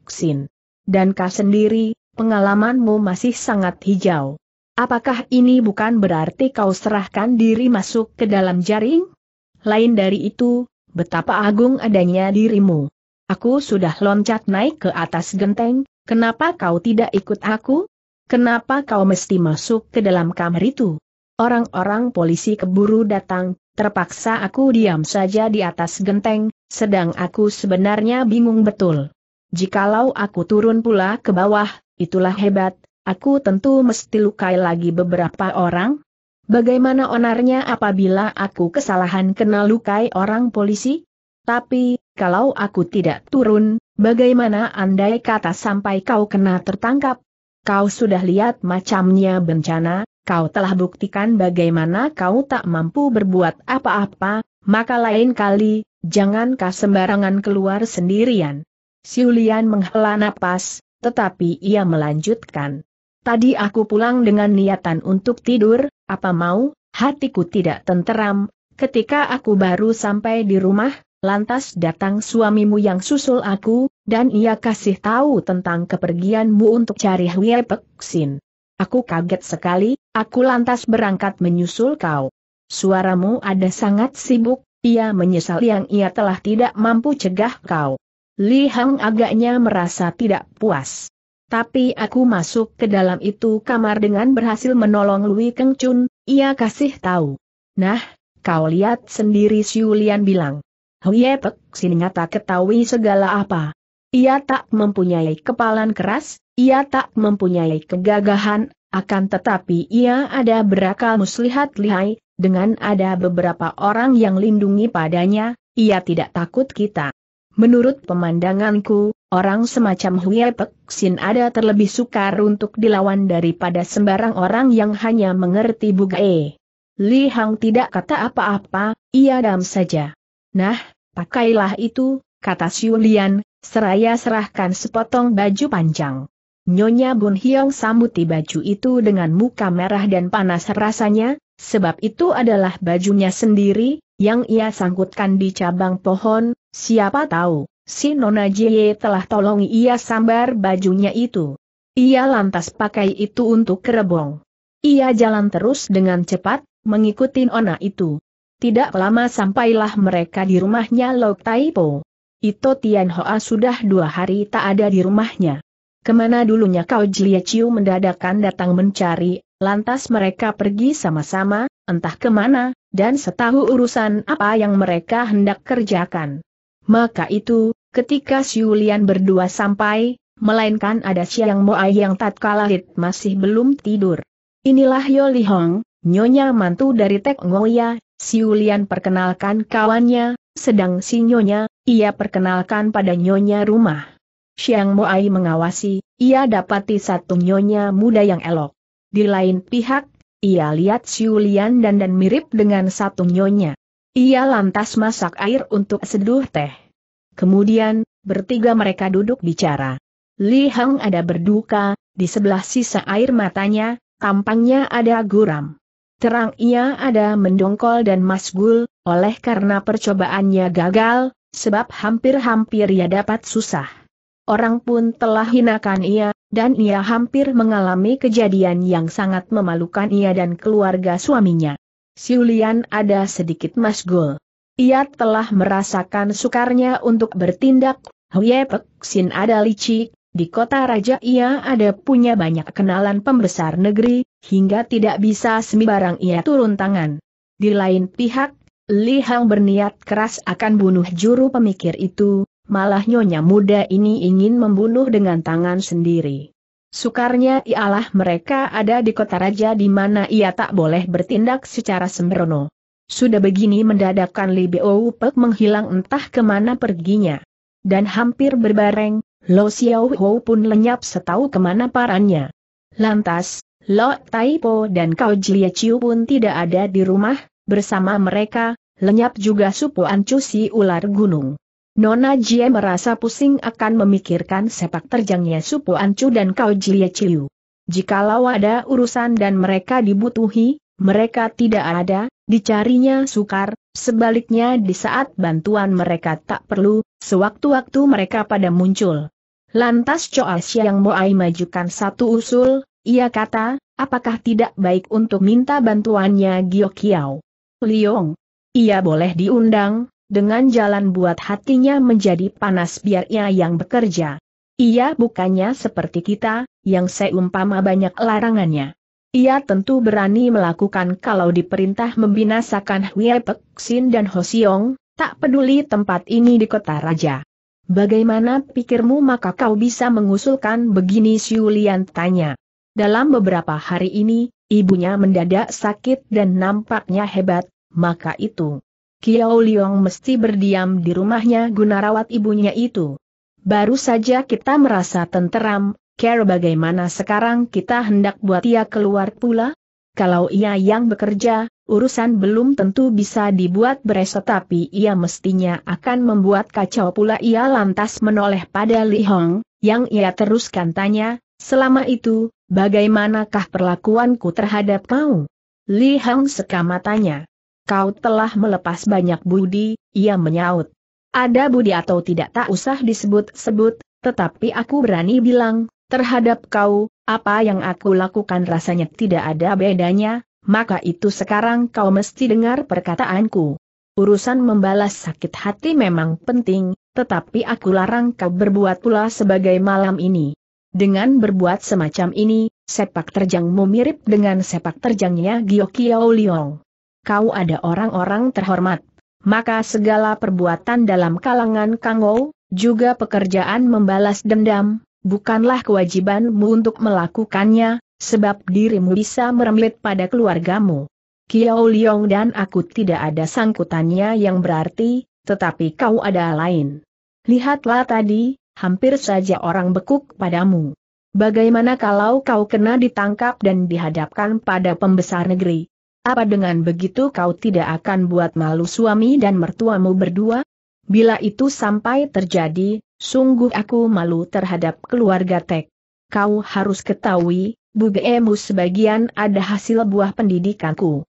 Dan kau sendiri, pengalamanmu masih sangat hijau. Apakah ini bukan berarti kau serahkan diri masuk ke dalam jaring? Lain dari itu, betapa agung adanya dirimu. Aku sudah loncat naik ke atas genteng, Kenapa kau tidak ikut aku? Kenapa kau mesti masuk ke dalam kamar itu? Orang-orang polisi keburu datang, terpaksa aku diam saja di atas genteng, sedang aku sebenarnya bingung betul. Jikalau aku turun pula ke bawah, itulah hebat, aku tentu mesti lukai lagi beberapa orang. Bagaimana onarnya apabila aku kesalahan kena lukai orang polisi? Tapi, kalau aku tidak turun, bagaimana andai kata sampai kau kena tertangkap? Kau sudah lihat macamnya bencana, kau telah buktikan bagaimana kau tak mampu berbuat apa-apa, maka lain kali, jangan jangankah sembarangan keluar sendirian. Siulian menghela napas, tetapi ia melanjutkan. Tadi aku pulang dengan niatan untuk tidur, apa mau, hatiku tidak tenteram, ketika aku baru sampai di rumah, Lantas datang suamimu yang susul aku, dan ia kasih tahu tentang kepergianmu untuk cari Hwie Peksin. Aku kaget sekali, aku lantas berangkat menyusul kau. Suaramu ada sangat sibuk, ia menyesal yang ia telah tidak mampu cegah kau. Li Hang agaknya merasa tidak puas. Tapi aku masuk ke dalam itu kamar dengan berhasil menolong Lui Keng Chun, ia kasih tahu. Nah, kau lihat sendiri Siulian bilang. Huye Pek Sin nyata ketahui segala apa. Ia tak mempunyai kepalan keras, ia tak mempunyai kegagahan, akan tetapi ia ada berakal muslihat lihai, dengan ada beberapa orang yang lindungi padanya, ia tidak takut kita. Menurut pemandanganku, orang semacam Huye Pek Sin ada terlebih sukar untuk dilawan daripada sembarang orang yang hanya mengerti bugae. Li Hang tidak kata apa-apa, ia dam saja. Nah, Pakailah itu, kata Siulian, seraya serahkan sepotong baju panjang. Nyonya Bun Hiong sambuti baju itu dengan muka merah dan panas rasanya, sebab itu adalah bajunya sendiri, yang ia sangkutkan di cabang pohon, siapa tahu, si Nona Jie telah tolong ia sambar bajunya itu. Ia lantas pakai itu untuk kerebong. Ia jalan terus dengan cepat, mengikuti Ona itu. Tidak lama sampailah mereka di rumahnya Lok Taipo. Ito Hoa sudah dua hari tak ada di rumahnya. Kemana dulunya kau Jia Chiu mendadakan datang mencari, lantas mereka pergi sama-sama, entah kemana, dan setahu urusan apa yang mereka hendak kerjakan. Maka itu, ketika Siulian berdua sampai, melainkan ada Siang Moai yang tatkala masih belum tidur. Inilah Yoli Hong, nyonya mantu dari Tek Ngoya, Siulian perkenalkan kawannya, sedang si Nyonya, ia perkenalkan pada Nyonya rumah. Siang Moai mengawasi, ia dapati satu Nyonya muda yang elok. Di lain pihak, ia lihat Siulian dan dan mirip dengan satu Nyonya. Ia lantas masak air untuk seduh teh. Kemudian, bertiga mereka duduk bicara. Li Hang ada berduka, di sebelah sisa air matanya, tampangnya ada guram. Terang ia ada mendongkol dan masgul, oleh karena percobaannya gagal, sebab hampir-hampir ia dapat susah. Orang pun telah hinakan ia, dan ia hampir mengalami kejadian yang sangat memalukan ia dan keluarga suaminya. Siulian ada sedikit masgul. Ia telah merasakan sukarnya untuk bertindak, Huyepek Sin ada licik, di kota raja ia ada punya banyak kenalan pembesar negeri, hingga tidak bisa sembarang ia turun tangan. Di lain pihak, Li Hang berniat keras akan bunuh juru pemikir itu, malah nyonya muda ini ingin membunuh dengan tangan sendiri. Sukarnya ialah mereka ada di kota raja di mana ia tak boleh bertindak secara sembrono. Sudah begini mendadakkan Li Bo Pek menghilang entah kemana perginya. Dan hampir berbareng, Lo Xiao Ho pun lenyap setahu kemana parannya. Lantas, Lo Taipo dan Kau Jia Chiu pun tidak ada di rumah, bersama mereka, lenyap juga Supo Ancu si ular gunung. Nona Jie merasa pusing akan memikirkan sepak terjangnya Supo Ancu dan Kau Jia Chiu. Jikalau ada urusan dan mereka dibutuhi, mereka tidak ada, dicarinya sukar, sebaliknya di saat bantuan mereka tak perlu, sewaktu-waktu mereka pada muncul. Lantas Choa Siang Moai majukan satu usul, ia kata, apakah tidak baik untuk minta bantuannya Gio Kiao? Liong. Ia boleh diundang, dengan jalan buat hatinya menjadi panas biar ia yang bekerja. Ia bukannya seperti kita, yang seumpama banyak larangannya. Ia tentu berani melakukan kalau diperintah membinasakan Hwie Pek dan Hosiong, tak peduli tempat ini di kota raja. Bagaimana pikirmu maka kau bisa mengusulkan begini Siulian tanya. Dalam beberapa hari ini, ibunya mendadak sakit dan nampaknya hebat, maka itu. Kiao Liong mesti berdiam di rumahnya guna rawat ibunya itu. Baru saja kita merasa tenteram, care bagaimana sekarang kita hendak buat ia keluar pula? Kalau ia yang bekerja, urusan belum tentu bisa dibuat beres. tapi ia mestinya akan membuat kacau pula ia lantas menoleh pada Li Hong, yang ia teruskan tanya, selama itu, Bagaimanakah perlakuanku terhadap kau? Li Hang Sekamatanya. Kau telah melepas banyak budi, ia menyaut. Ada budi atau tidak tak usah disebut-sebut, tetapi aku berani bilang, terhadap kau, apa yang aku lakukan rasanya tidak ada bedanya, maka itu sekarang kau mesti dengar perkataanku. Urusan membalas sakit hati memang penting, tetapi aku larang kau berbuat pula sebagai malam ini. Dengan berbuat semacam ini, sepak terjangmu mirip dengan sepak terjangnya Gyokiao Liong. Kau ada orang-orang terhormat. Maka segala perbuatan dalam kalangan Kangou, juga pekerjaan membalas dendam, bukanlah kewajibanmu untuk melakukannya, sebab dirimu bisa merembet pada keluargamu. Kiao Liong dan aku tidak ada sangkutannya yang berarti, tetapi kau ada lain. Lihatlah tadi, hampir saja orang bekuk padamu. Bagaimana kalau kau kena ditangkap dan dihadapkan pada pembesar negeri? Apa dengan begitu kau tidak akan buat malu suami dan mertuamu berdua? Bila itu sampai terjadi, sungguh aku malu terhadap keluarga Tek. Kau harus ketahui, bugemu sebagian ada hasil buah pendidikanku.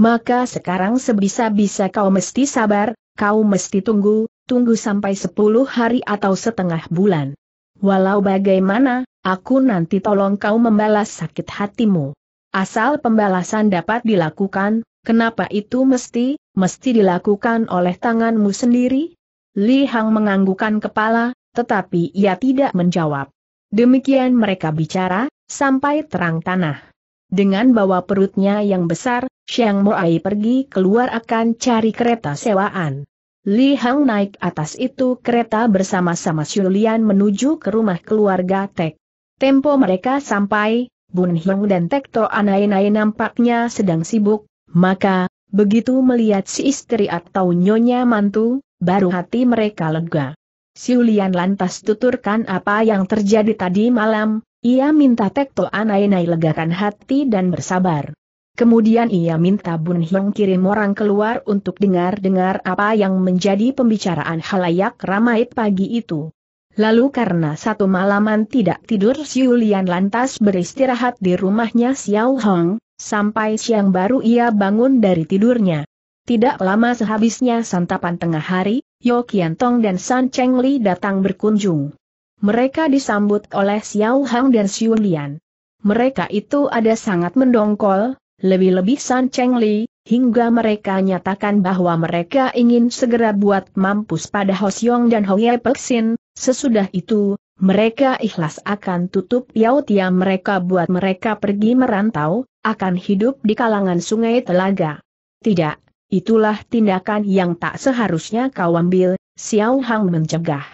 Maka sekarang sebisa-bisa kau mesti sabar, kau mesti tunggu, tunggu sampai sepuluh hari atau setengah bulan. Walau bagaimana, aku nanti tolong kau membalas sakit hatimu. Asal pembalasan dapat dilakukan, kenapa itu mesti, mesti dilakukan oleh tanganmu sendiri? Li Hang menganggukkan kepala, tetapi ia tidak menjawab. Demikian mereka bicara, sampai terang tanah. Dengan bawa perutnya yang besar, Xiang Moai pergi keluar akan cari kereta sewaan. Li Hang naik atas itu kereta bersama-sama Xulian menuju ke rumah keluarga Tek. Tempo mereka sampai, Bun Hong dan Tek To Anai-Nai nampaknya sedang sibuk, maka, begitu melihat si istri atau nyonya mantu, baru hati mereka lega. Xulian lantas tuturkan apa yang terjadi tadi malam, ia minta Tek To Anai-Nai legakan hati dan bersabar. Kemudian ia minta Bun Hyong kirim orang keluar untuk dengar-dengar apa yang menjadi pembicaraan halayak ramai pagi itu. Lalu karena satu malaman tidak tidur Lian lantas beristirahat di rumahnya Xiao Hong, sampai siang baru ia bangun dari tidurnya. Tidak lama sehabisnya santapan tengah hari, Yo Kian Tong dan San Cheng Li datang berkunjung. Mereka disambut oleh Xiao Hong dan Lian. Mereka itu ada sangat mendongkol, lebih-lebih San Cheng Li, hingga mereka nyatakan bahwa mereka ingin segera buat mampus pada Xiong dan Ye Peksin, sesudah itu, mereka ikhlas akan tutup yautia mereka buat mereka pergi merantau, akan hidup di kalangan sungai telaga. Tidak, itulah tindakan yang tak seharusnya kau ambil, Xiao Hang mencegah.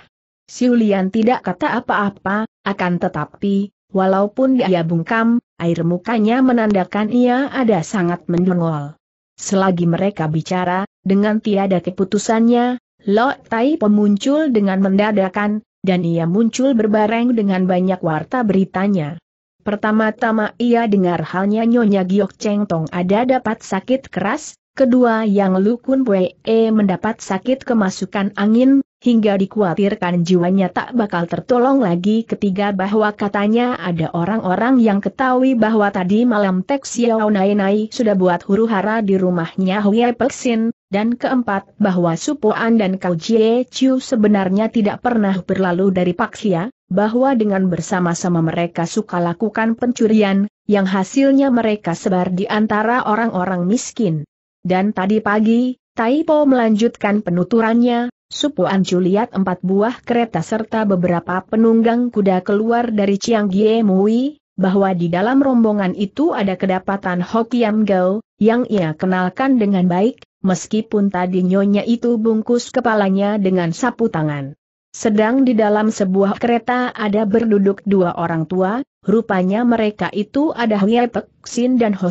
Siulian tidak kata apa-apa, akan tetapi, Walaupun dia bungkam, air mukanya menandakan ia ada sangat mendongol. Selagi mereka bicara, dengan tiada keputusannya, Lo Tai muncul dengan mendadakan, dan ia muncul berbareng dengan banyak warta beritanya. Pertama-tama ia dengar halnya Nyonya Giok Cheng Tong ada dapat sakit keras, kedua yang Lukun Pue mendapat sakit kemasukan angin, hingga dikhawatirkan jiwanya tak bakal tertolong lagi ketiga bahwa katanya ada orang-orang yang ketahui bahwa tadi malam Tek Xiao Nai Nai sudah buat huru hara di rumahnya Hui Peksin, dan keempat bahwa Supoan dan Kau Jie Chiu sebenarnya tidak pernah berlalu dari Paksia, bahwa dengan bersama-sama mereka suka lakukan pencurian, yang hasilnya mereka sebar di antara orang-orang miskin. Dan tadi pagi, Taipo melanjutkan penuturannya, Supuan Juliet empat buah kereta serta beberapa penunggang kuda keluar dari Chianggie Mui, bahwa di dalam rombongan itu ada kedapatan Hokiam Gao, yang ia kenalkan dengan baik, meskipun tadi nyonya itu bungkus kepalanya dengan sapu tangan. Sedang di dalam sebuah kereta ada berduduk dua orang tua, rupanya mereka itu ada Hye Sin dan Ho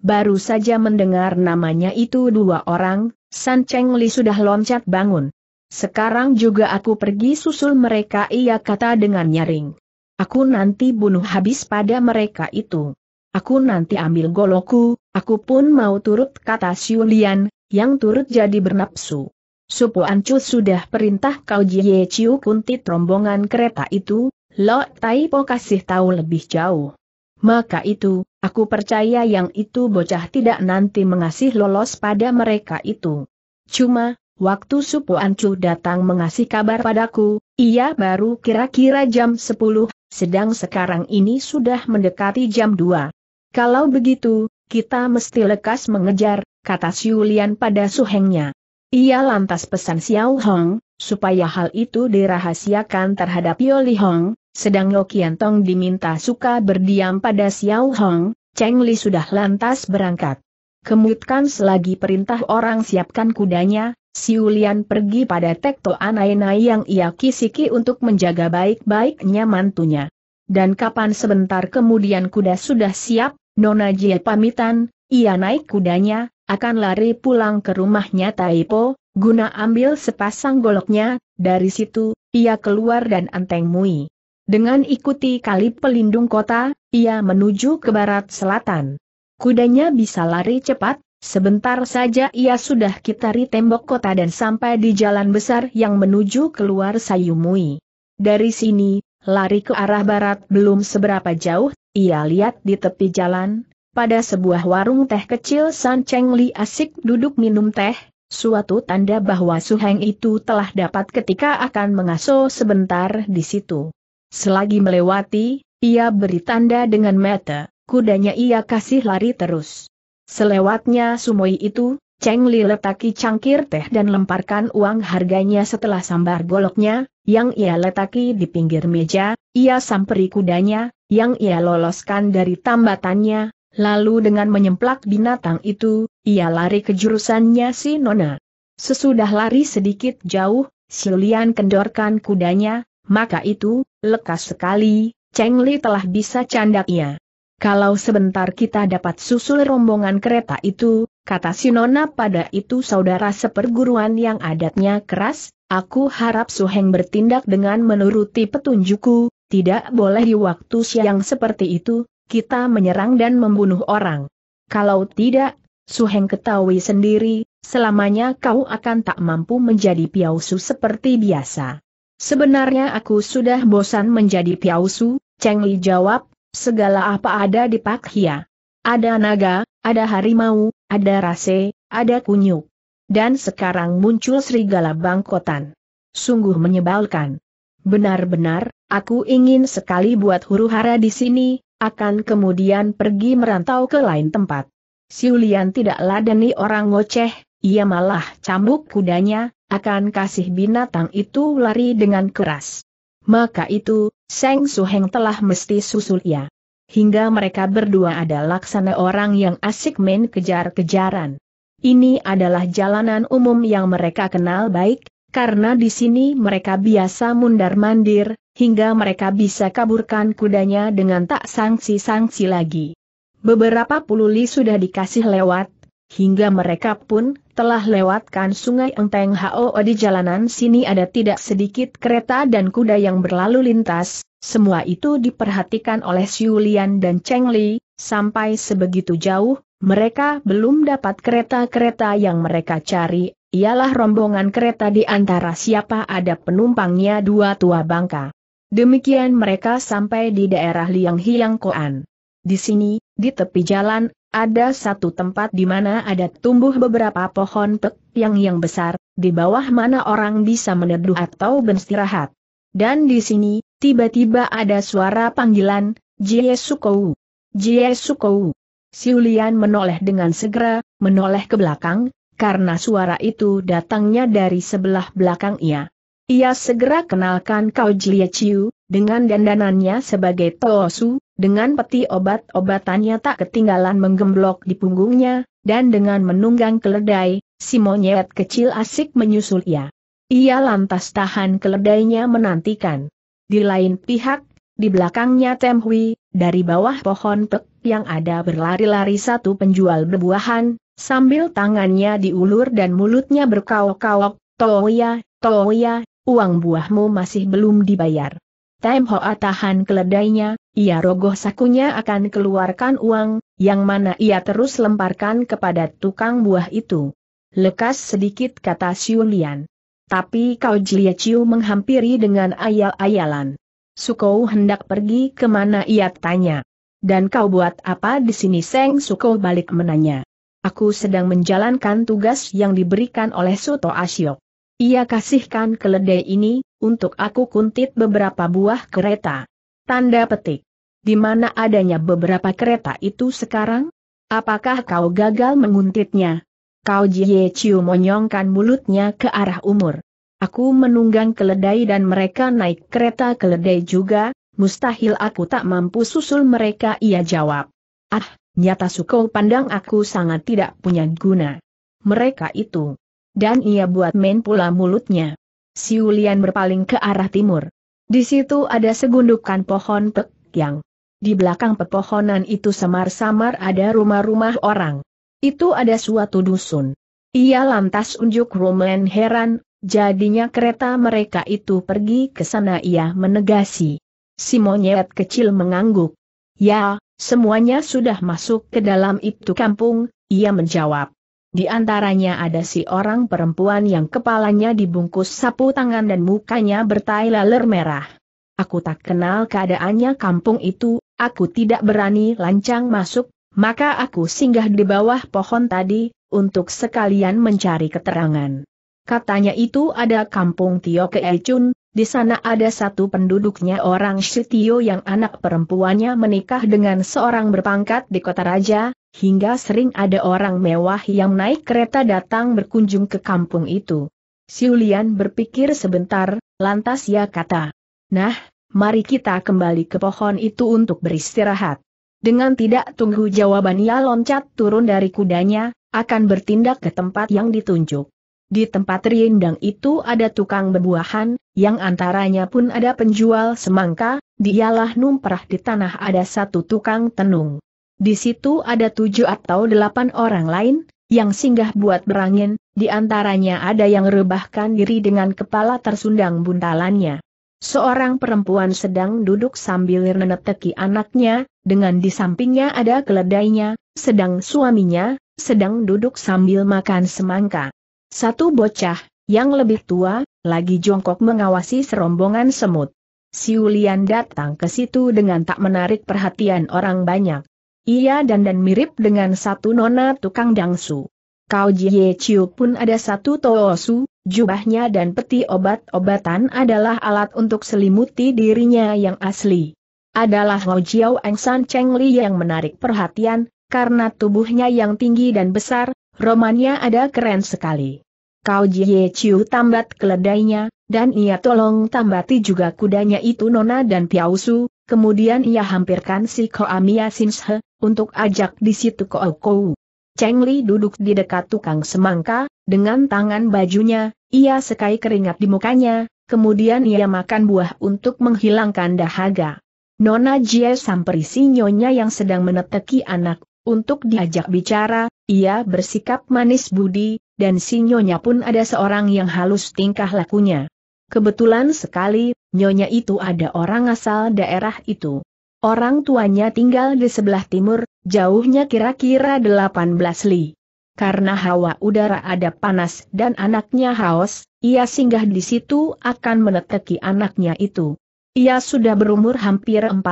Baru saja mendengar namanya itu dua orang, San Cheng Li sudah loncat bangun. Sekarang juga aku pergi susul mereka ia kata dengan nyaring. Aku nanti bunuh habis pada mereka itu. Aku nanti ambil goloku, aku pun mau turut kata Siulian, yang turut jadi bernapsu. Supu Ancu sudah perintah kau Jie Chiu kuntit rombongan kereta itu, Lo Tai Po kasih tahu lebih jauh. Maka itu, Aku percaya yang itu bocah tidak nanti mengasih lolos pada mereka itu. Cuma, waktu Supo Ancu datang mengasih kabar padaku, ia baru kira-kira jam 10, sedang sekarang ini sudah mendekati jam 2. Kalau begitu, kita mesti lekas mengejar, kata Siulian pada suhengnya. Ia lantas pesan Xiao Hong, supaya hal itu dirahasiakan terhadap Yoli Hong, sedang Lo Tong diminta suka berdiam pada Xiao Hong, Cheng Li sudah lantas berangkat. Kemudian selagi perintah orang siapkan kudanya, Siulian pergi pada Tekto Anainai yang ia kisiki untuk menjaga baik baik nyamantunya. Dan kapan sebentar kemudian kuda sudah siap, Nona Jie pamitan, ia naik kudanya, akan lari pulang ke rumahnya Taipo, guna ambil sepasang goloknya, dari situ, ia keluar dan anteng Mui. Dengan ikuti kali pelindung kota, ia menuju ke barat selatan. Kudanya bisa lari cepat, sebentar saja ia sudah kitari tembok kota dan sampai di jalan besar yang menuju keluar Sayumui. Dari sini, lari ke arah barat belum seberapa jauh, ia lihat di tepi jalan, pada sebuah warung teh kecil San Cheng Li asik duduk minum teh, suatu tanda bahwa Su Heng itu telah dapat ketika akan mengaso sebentar di situ. Selagi melewati, ia beri tanda dengan mata, kudanya ia kasih lari terus. Selewatnya sumoi itu, Cheng Li letaki cangkir teh dan lemparkan uang harganya setelah sambar goloknya, yang ia letaki di pinggir meja, ia samperi kudanya, yang ia loloskan dari tambatannya, lalu dengan menyemplak binatang itu, ia lari ke jurusannya si Nona. Sesudah lari sedikit jauh, Silian kendorkan kudanya, maka itu, lekas sekali, Cheng Li telah bisa candaknya. Kalau sebentar kita dapat susul rombongan kereta itu, kata Sinona pada itu saudara seperguruan yang adatnya keras, aku harap Su Heng bertindak dengan menuruti petunjukku, tidak boleh di waktu siang seperti itu, kita menyerang dan membunuh orang. Kalau tidak, Su Heng ketahui sendiri, selamanya kau akan tak mampu menjadi piausu seperti biasa. Sebenarnya aku sudah bosan menjadi piausu, Cheng Li jawab, segala apa ada di Pak Hia. Ada naga, ada harimau, ada rase, ada kunyuk. Dan sekarang muncul serigala bangkotan. Sungguh menyebalkan. Benar-benar, aku ingin sekali buat huru hara di sini, akan kemudian pergi merantau ke lain tempat. Siulian tidak ladeni orang ngoceh, ia malah cambuk kudanya, akan kasih binatang itu lari dengan keras. Maka itu, Seng Suheng telah mesti susul ia. Hingga mereka berdua ada laksana orang yang asik main kejar-kejaran. Ini adalah jalanan umum yang mereka kenal baik, karena di sini mereka biasa mundar-mandir, hingga mereka bisa kaburkan kudanya dengan tak sanksi-sanksi lagi. Beberapa puluh li sudah dikasih lewat, hingga mereka pun setelah lewatkan sungai Enteng Hao di jalanan sini ada tidak sedikit kereta dan kuda yang berlalu lintas, semua itu diperhatikan oleh Siulian dan Cheng Li, sampai sebegitu jauh, mereka belum dapat kereta-kereta yang mereka cari, ialah rombongan kereta di antara siapa ada penumpangnya dua tua bangka. Demikian mereka sampai di daerah Liang Hiang Koan. Di sini, di tepi jalan, ada satu tempat di mana ada tumbuh beberapa pohon pek yang yang besar, di bawah mana orang bisa meneduh atau beristirahat. Dan di sini, tiba-tiba ada suara panggilan, Jie Sukou. Jie Sukou. Siulian menoleh dengan segera, menoleh ke belakang, karena suara itu datangnya dari sebelah belakang ia. Ia segera kenalkan Kau Jie Chiu, dengan dandanannya sebagai Toosu, dengan peti obat-obatannya tak ketinggalan menggemblok di punggungnya, dan dengan menunggang keledai, si monyet kecil asik menyusul ia. Ia lantas tahan keledainya menantikan. Di lain pihak, di belakangnya Temhui, dari bawah pohon pek yang ada berlari-lari satu penjual berbuahan, sambil tangannya diulur dan mulutnya berkaok-kaok, Toya, Toya, uang buahmu masih belum dibayar. Time Hoa tahan keledainya, ia rogoh sakunya akan keluarkan uang, yang mana ia terus lemparkan kepada tukang buah itu. Lekas sedikit kata Siulian. Tapi kau Jia Ciu menghampiri dengan ayal-ayalan. Sukou hendak pergi kemana ia tanya. Dan kau buat apa di sini Seng Sukou balik menanya. Aku sedang menjalankan tugas yang diberikan oleh Suto Asyok. Ia kasihkan keledai ini, untuk aku kuntit beberapa buah kereta. Tanda petik. Di mana adanya beberapa kereta itu sekarang? Apakah kau gagal menguntitnya? Kau Jie Chiu menyongkan mulutnya ke arah umur. Aku menunggang keledai dan mereka naik kereta keledai juga, mustahil aku tak mampu susul mereka ia jawab. Ah, nyata Suko pandang aku sangat tidak punya guna. Mereka itu. Dan ia buat main pula mulutnya. Siulian berpaling ke arah timur. Di situ ada segundukan pohon pek yang di belakang pepohonan itu samar-samar ada rumah-rumah orang. Itu ada suatu dusun. Ia lantas unjuk Roman heran, jadinya kereta mereka itu pergi ke sana ia menegasi. Si monyet kecil mengangguk. Ya, semuanya sudah masuk ke dalam itu kampung, ia menjawab. Di antaranya ada si orang perempuan yang kepalanya dibungkus sapu tangan dan mukanya bertai laler merah. Aku tak kenal keadaannya kampung itu, aku tidak berani lancang masuk, maka aku singgah di bawah pohon tadi, untuk sekalian mencari keterangan. Katanya itu ada kampung Tio Keecun, di sana ada satu penduduknya orang Sitio yang anak perempuannya menikah dengan seorang berpangkat di kota raja, hingga sering ada orang mewah yang naik kereta datang berkunjung ke kampung itu. Siulian berpikir sebentar, lantas ia kata, Nah, mari kita kembali ke pohon itu untuk beristirahat. Dengan tidak tunggu jawaban ia loncat turun dari kudanya, akan bertindak ke tempat yang ditunjuk. Di tempat rindang itu ada tukang bebuahan, yang antaranya pun ada penjual semangka, dialah numprah di tanah ada satu tukang tenung. Di situ ada tujuh atau delapan orang lain, yang singgah buat berangin, di antaranya ada yang rebahkan diri dengan kepala tersundang buntalannya. Seorang perempuan sedang duduk sambil meneteki anaknya, dengan di sampingnya ada keledainya, sedang suaminya, sedang duduk sambil makan semangka. Satu bocah, yang lebih tua, lagi jongkok mengawasi serombongan semut. Siulian datang ke situ dengan tak menarik perhatian orang banyak. Ia dan dan mirip dengan satu nona tukang dangsu. Kau Jie Chiu pun ada satu toosu, jubahnya dan peti obat-obatan adalah alat untuk selimuti dirinya yang asli. Adalah Hao Jiao Eng San Cheng Li yang menarik perhatian, karena tubuhnya yang tinggi dan besar, romannya ada keren sekali. Kau Jie Chiu tambat keledainya, dan ia tolong tambati juga kudanya itu Nona dan Piausu, kemudian ia hampirkan si Koamia Sinshe, untuk ajak di situ Koau Kou. Cheng Li duduk di dekat tukang semangka, dengan tangan bajunya, ia sekai keringat di mukanya, kemudian ia makan buah untuk menghilangkan dahaga. Nona Jie samperi si nyonya yang sedang meneteki anak untuk diajak bicara, ia bersikap manis budi, dan si nyonya pun ada seorang yang halus tingkah lakunya. Kebetulan sekali, nyonya itu ada orang asal daerah itu. Orang tuanya tinggal di sebelah timur, jauhnya kira-kira 18 li. Karena hawa udara ada panas dan anaknya haus, ia singgah di situ akan meneteki anaknya itu. Ia sudah berumur hampir 40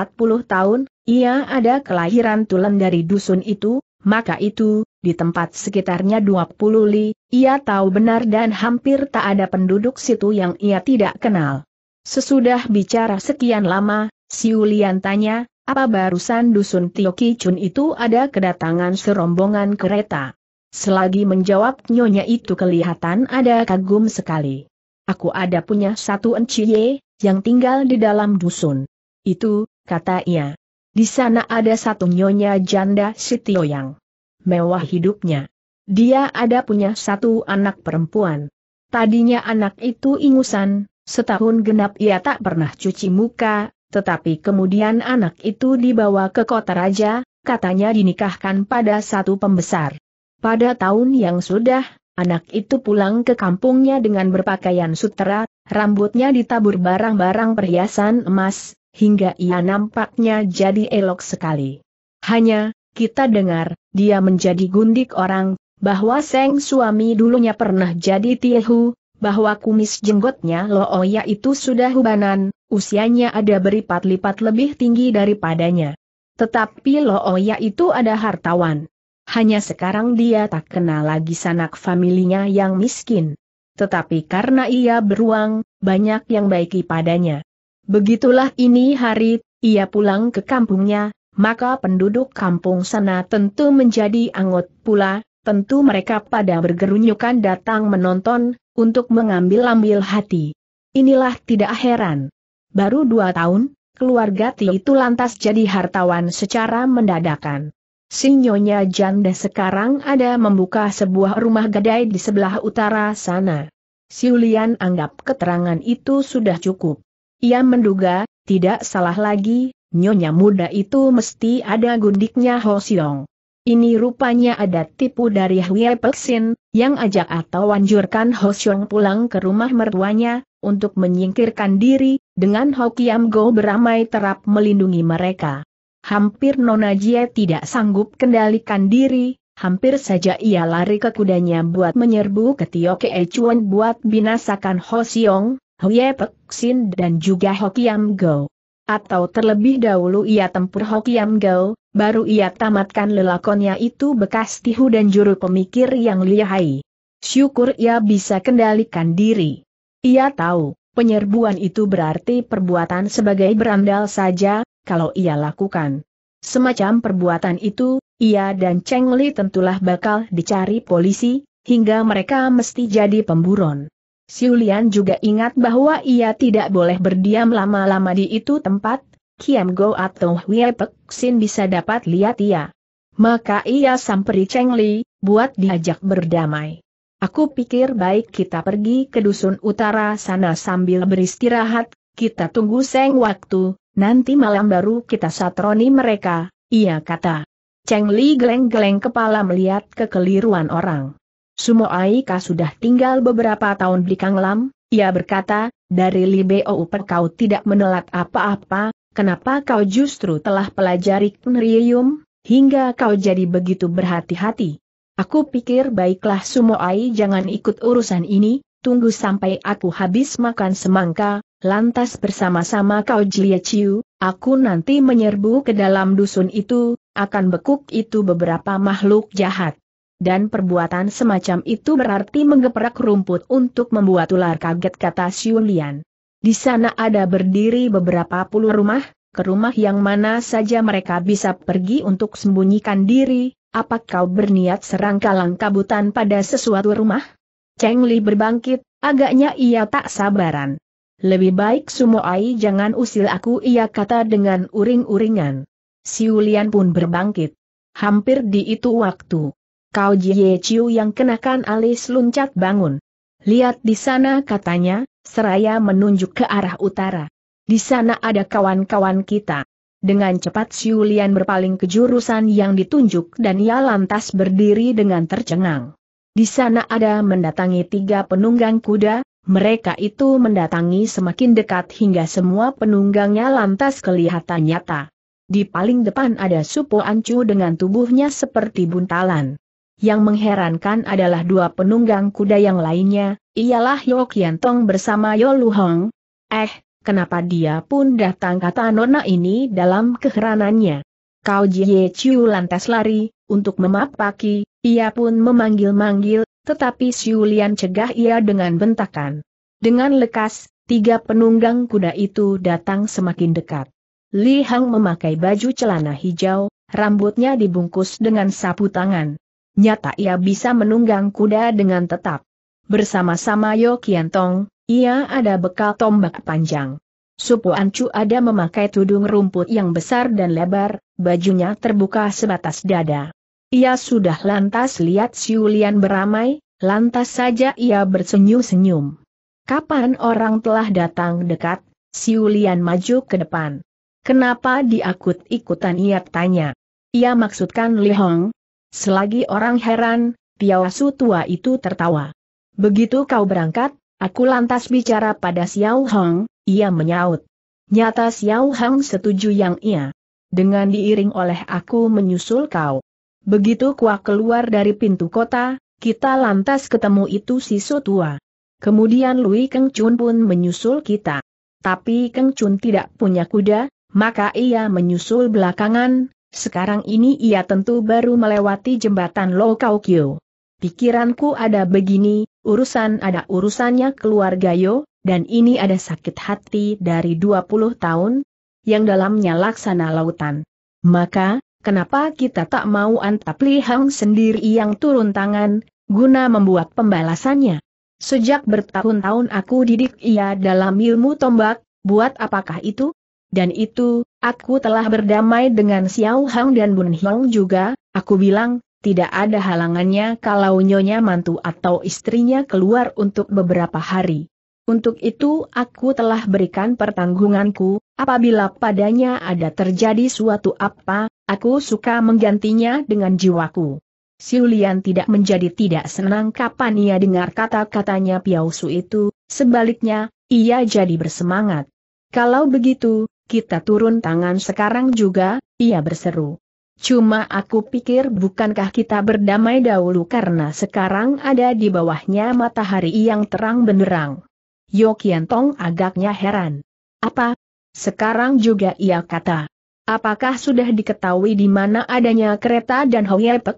tahun, ia ada kelahiran tulen dari dusun itu, maka itu, di tempat sekitarnya 20 li, ia tahu benar dan hampir tak ada penduduk situ yang ia tidak kenal. Sesudah bicara sekian lama, si Siulian tanya, apa barusan dusun Chun itu ada kedatangan serombongan kereta? Selagi menjawab nyonya itu kelihatan ada kagum sekali. Aku ada punya satu enciye, yang tinggal di dalam dusun. Itu, kata ia. Di sana ada satu nyonya janda Sitioyang. Mewah hidupnya. Dia ada punya satu anak perempuan. Tadinya anak itu ingusan, setahun genap ia tak pernah cuci muka, tetapi kemudian anak itu dibawa ke kota raja, katanya dinikahkan pada satu pembesar. Pada tahun yang sudah, anak itu pulang ke kampungnya dengan berpakaian sutera, rambutnya ditabur barang-barang perhiasan emas, hingga ia nampaknya jadi elok sekali. Hanya, kita dengar, dia menjadi gundik orang, bahwa Seng suami dulunya pernah jadi Tiehu, bahwa kumis jenggotnya Looya itu sudah hubanan, usianya ada berlipat lipat lebih tinggi daripadanya. Tetapi Looya itu ada hartawan. Hanya sekarang dia tak kenal lagi sanak familinya yang miskin tetapi karena ia beruang, banyak yang baiki padanya. Begitulah ini hari, ia pulang ke kampungnya, maka penduduk kampung sana tentu menjadi anggot pula, tentu mereka pada bergerunyukan datang menonton, untuk mengambil-ambil hati. Inilah tidak heran. Baru dua tahun, keluarga Ti itu lantas jadi hartawan secara mendadakan. Si Nyonya Janda sekarang ada membuka sebuah rumah gadai di sebelah utara sana. Siulian anggap keterangan itu sudah cukup. Ia menduga, tidak salah lagi, Nyonya muda itu mesti ada gundiknya Siong. Ini rupanya ada tipu dari Hwie Peksin, yang ajak atau anjurkan Siong pulang ke rumah mertuanya, untuk menyingkirkan diri, dengan Kiam Go beramai terap melindungi mereka hampir Nona Jie tidak sanggup kendalikan diri, hampir saja ia lari ke kudanya buat menyerbu ke Tio Kee Chuan buat binasakan Ho Siong, Huye Pek Sin dan juga Hokiam Go. Atau terlebih dahulu ia tempur Hokiam Go, baru ia tamatkan lelakonnya itu bekas tihu dan juru pemikir yang lihai. Syukur ia bisa kendalikan diri. Ia tahu, penyerbuan itu berarti perbuatan sebagai berandal saja, kalau ia lakukan. Semacam perbuatan itu, ia dan Cheng Li tentulah bakal dicari polisi, hingga mereka mesti jadi pemburon. Lian juga ingat bahwa ia tidak boleh berdiam lama-lama di itu tempat, Kiam Go atau Hwie Pek Sin bisa dapat lihat ia. Maka ia samperi Cheng Li, buat diajak berdamai. Aku pikir baik kita pergi ke dusun utara sana sambil beristirahat, kita tunggu seng waktu, Nanti malam baru kita satroni mereka, ia kata. Cheng Li geleng-geleng kepala melihat kekeliruan orang. Sumo Aika sudah tinggal beberapa tahun di Kanglam, ia berkata, dari Libeo Uper kau tidak menelat apa-apa, kenapa kau justru telah pelajari Knrium, hingga kau jadi begitu berhati-hati. Aku pikir baiklah Sumo Ai jangan ikut urusan ini, tunggu sampai aku habis makan semangka, lantas bersama-sama kau Jie Ciu, aku nanti menyerbu ke dalam dusun itu, akan bekuk itu beberapa makhluk jahat. Dan perbuatan semacam itu berarti menggeprek rumput untuk membuat ular kaget kata Xiulian. Di sana ada berdiri beberapa puluh rumah, ke rumah yang mana saja mereka bisa pergi untuk sembunyikan diri, apa kau berniat serang kalang kabutan pada sesuatu rumah? Cheng Li berbangkit, agaknya ia tak sabaran. Lebih baik semua ai jangan usil aku ia kata dengan uring-uringan. Siulian pun berbangkit. Hampir di itu waktu. Kau Jie Chiu yang kenakan alis luncat bangun. Lihat di sana katanya, seraya menunjuk ke arah utara. Di sana ada kawan-kawan kita. Dengan cepat Siulian berpaling ke jurusan yang ditunjuk dan ia lantas berdiri dengan tercengang. Di sana ada mendatangi tiga penunggang kuda, mereka itu mendatangi semakin dekat hingga semua penunggangnya lantas kelihatan nyata. Di paling depan ada Supo Ancu dengan tubuhnya seperti buntalan. Yang mengherankan adalah dua penunggang kuda yang lainnya, ialah Yo Yantong bersama Yo Hong. Eh, kenapa dia pun datang kata Nona ini dalam keheranannya. Kau Jie Chiu lantas lari, untuk memapaki, ia pun memanggil-manggil, tetapi Siulian cegah ia dengan bentakan. Dengan lekas, tiga penunggang kuda itu datang semakin dekat. Li Hang memakai baju celana hijau, rambutnya dibungkus dengan sapu tangan. Nyata ia bisa menunggang kuda dengan tetap. Bersama-sama Yo Tong, ia ada bekal tombak panjang. Supu Ancu ada memakai tudung rumput yang besar dan lebar, bajunya terbuka sebatas dada. Ia sudah lantas lihat Siulian beramai, lantas saja ia bersenyum-senyum. Kapan orang telah datang dekat, Siulian maju ke depan. Kenapa diakut-ikutan ia tanya. Ia maksudkan Li Hong. Selagi orang heran, Piawasu tua itu tertawa. Begitu kau berangkat, aku lantas bicara pada Xiao Hong, ia menyaut. Nyata Xiao Hong setuju yang ia. Dengan diiring oleh aku menyusul kau. Begitu kuah keluar dari pintu kota, kita lantas ketemu itu si tua. Kemudian Lui Keng Chun pun menyusul kita. Tapi Keng Chun tidak punya kuda, maka ia menyusul belakangan, sekarang ini ia tentu baru melewati jembatan Kau Kyo. Pikiranku ada begini, urusan ada urusannya keluarga Yo, dan ini ada sakit hati dari 20 tahun, yang dalamnya laksana lautan. Maka, Kenapa kita tak mau antap Li Hang sendiri yang turun tangan, guna membuat pembalasannya? Sejak bertahun-tahun aku didik ia dalam ilmu tombak, buat apakah itu? Dan itu, aku telah berdamai dengan Xiao Hang dan Bun Hong juga, aku bilang, tidak ada halangannya kalau nyonya mantu atau istrinya keluar untuk beberapa hari. Untuk itu aku telah berikan pertanggunganku, apabila padanya ada terjadi suatu apa, Aku suka menggantinya dengan jiwaku. Siulian tidak menjadi tidak senang kapan ia dengar kata-katanya Piausu itu, sebaliknya, ia jadi bersemangat. Kalau begitu, kita turun tangan sekarang juga, ia berseru. Cuma aku pikir bukankah kita berdamai dahulu karena sekarang ada di bawahnya matahari yang terang benderang. Yokian agaknya heran. Apa? Sekarang juga ia kata. Apakah sudah diketahui di mana adanya kereta dan Hoye Pek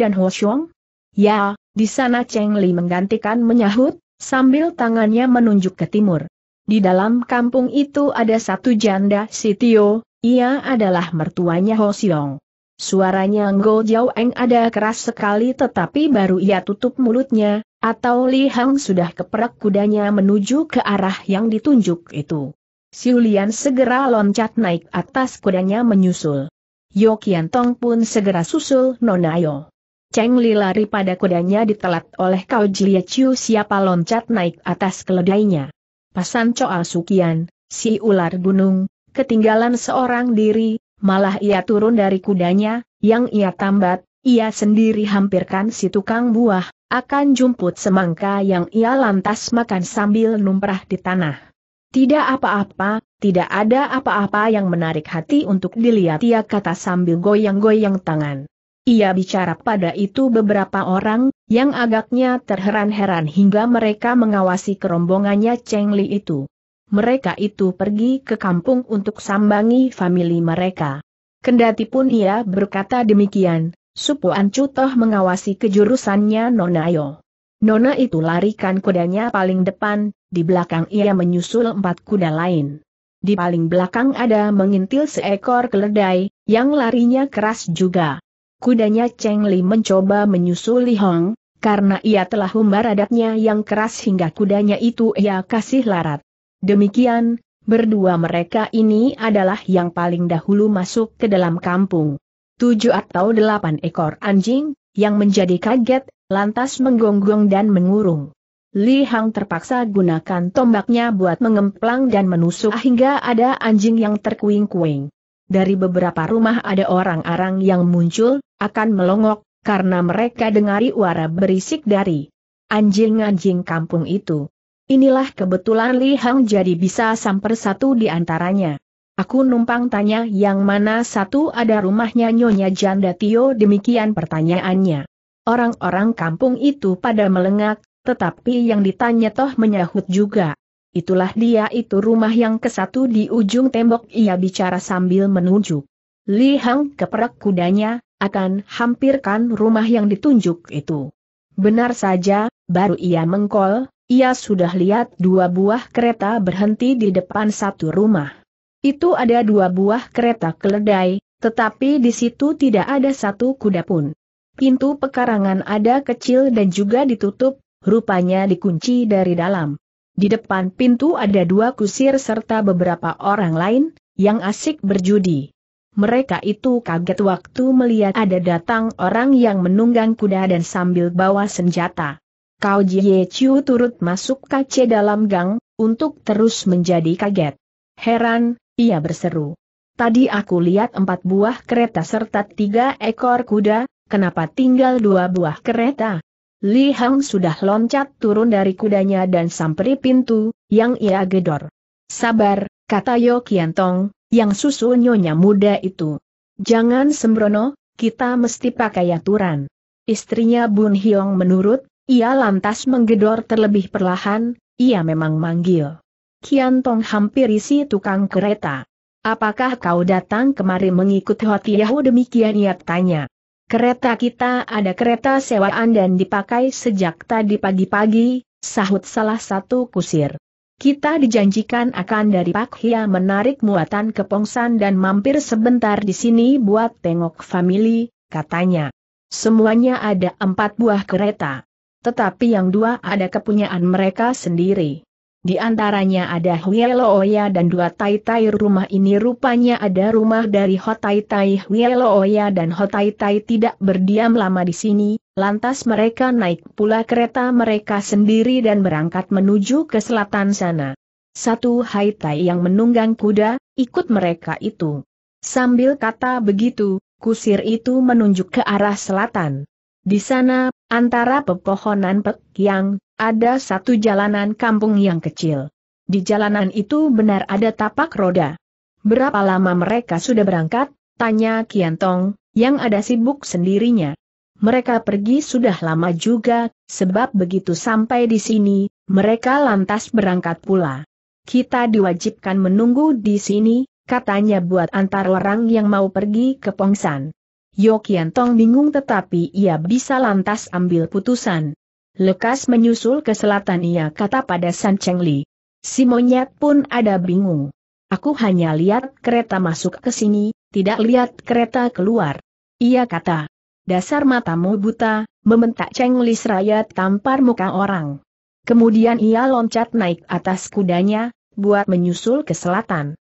dan Ho Xiong? Ya, di sana Cheng Li menggantikan menyahut, sambil tangannya menunjuk ke timur. Di dalam kampung itu ada satu janda Sitio, ia adalah mertuanya Ho Xiong. Suaranya Ngo Jiao Eng ada keras sekali tetapi baru ia tutup mulutnya, atau Li Hang sudah keperak kudanya menuju ke arah yang ditunjuk itu. Siulian segera loncat naik atas kudanya menyusul. Yokian Tong pun segera susul Nonayo. Cheng Li lari pada kudanya ditelat oleh Kau Jia Chiu siapa loncat naik atas keledainya. Pasan Choa Sukian, si ular gunung, ketinggalan seorang diri, malah ia turun dari kudanya, yang ia tambat, ia sendiri hampirkan si tukang buah, akan jumput semangka yang ia lantas makan sambil numrah di tanah. Tidak apa-apa, tidak ada apa-apa yang menarik hati untuk dilihat ia kata sambil goyang-goyang tangan. Ia bicara pada itu beberapa orang, yang agaknya terheran-heran hingga mereka mengawasi kerombongannya Cheng Li itu. Mereka itu pergi ke kampung untuk sambangi famili mereka. Kendati pun ia berkata demikian, Supuan Ancu mengawasi kejurusannya Nonayo. Nona itu larikan kudanya paling depan, di belakang ia menyusul empat kuda lain. Di paling belakang ada mengintil seekor keledai, yang larinya keras juga. Kudanya Cheng Li mencoba menyusul Li Hong, karena ia telah humbar adatnya yang keras hingga kudanya itu ia kasih larat. Demikian, berdua mereka ini adalah yang paling dahulu masuk ke dalam kampung. Tujuh atau delapan ekor anjing, yang menjadi kaget lantas menggonggong dan mengurung. Li Hang terpaksa gunakan tombaknya buat mengemplang dan menusuk hingga ada anjing yang terkuing-kuing. Dari beberapa rumah ada orang-orang yang muncul, akan melongok, karena mereka dengari wara berisik dari anjing-anjing kampung itu. Inilah kebetulan Li Hang jadi bisa samper satu di antaranya. Aku numpang tanya yang mana satu ada rumahnya Nyonya Janda Tio demikian pertanyaannya. Orang-orang kampung itu pada melengak, tetapi yang ditanya toh menyahut juga. Itulah dia itu rumah yang kesatu di ujung tembok ia bicara sambil menunjuk. Li Hang keperak kudanya, akan hampirkan rumah yang ditunjuk itu. Benar saja, baru ia mengkol, ia sudah lihat dua buah kereta berhenti di depan satu rumah. Itu ada dua buah kereta keledai, tetapi di situ tidak ada satu kuda pun. Pintu pekarangan ada kecil dan juga ditutup, rupanya dikunci dari dalam. Di depan pintu ada dua kusir serta beberapa orang lain, yang asik berjudi. Mereka itu kaget waktu melihat ada datang orang yang menunggang kuda dan sambil bawa senjata. Kau Jie Chiu turut masuk kace dalam gang, untuk terus menjadi kaget. Heran, ia berseru. Tadi aku lihat empat buah kereta serta tiga ekor kuda, kenapa tinggal dua buah kereta? Li Hang sudah loncat turun dari kudanya dan samperi pintu, yang ia gedor. Sabar, kata Yo Tong, yang susu nyonya muda itu. Jangan sembrono, kita mesti pakai aturan. Istrinya Bun Hiong menurut, ia lantas menggedor terlebih perlahan, ia memang manggil. Kian Tong hampir isi tukang kereta. Apakah kau datang kemari mengikut Yahu demikian ia tanya. Kereta kita ada kereta sewaan dan dipakai sejak tadi pagi-pagi, sahut salah satu kusir. Kita dijanjikan akan dari Pak Hia menarik muatan ke Pongsan dan mampir sebentar di sini buat tengok family, katanya. Semuanya ada empat buah kereta. Tetapi yang dua ada kepunyaan mereka sendiri. Di antaranya ada Huelooya oh dan dua tai-tai rumah ini rupanya ada rumah dari Hotai-tai Huelooya oh dan Hotai-tai tidak berdiam lama di sini, lantas mereka naik pula kereta mereka sendiri dan berangkat menuju ke selatan sana. Satu Hai-tai yang menunggang kuda, ikut mereka itu. Sambil kata begitu, kusir itu menunjuk ke arah selatan. Di sana, antara pepohonan pek yang, ada satu jalanan kampung yang kecil. Di jalanan itu benar ada tapak roda. Berapa lama mereka sudah berangkat? Tanya Kiantong, yang ada sibuk sendirinya. Mereka pergi sudah lama juga, sebab begitu sampai di sini, mereka lantas berangkat pula. Kita diwajibkan menunggu di sini, katanya buat antar orang yang mau pergi ke Pongsan. Yokian Tong bingung tetapi ia bisa lantas ambil putusan. Lekas menyusul ke selatan ia kata pada San Cheng Li. Si monyet pun ada bingung. Aku hanya lihat kereta masuk ke sini, tidak lihat kereta keluar. Ia kata, dasar matamu buta, mementak Cheng Li seraya tampar muka orang. Kemudian ia loncat naik atas kudanya, buat menyusul ke selatan.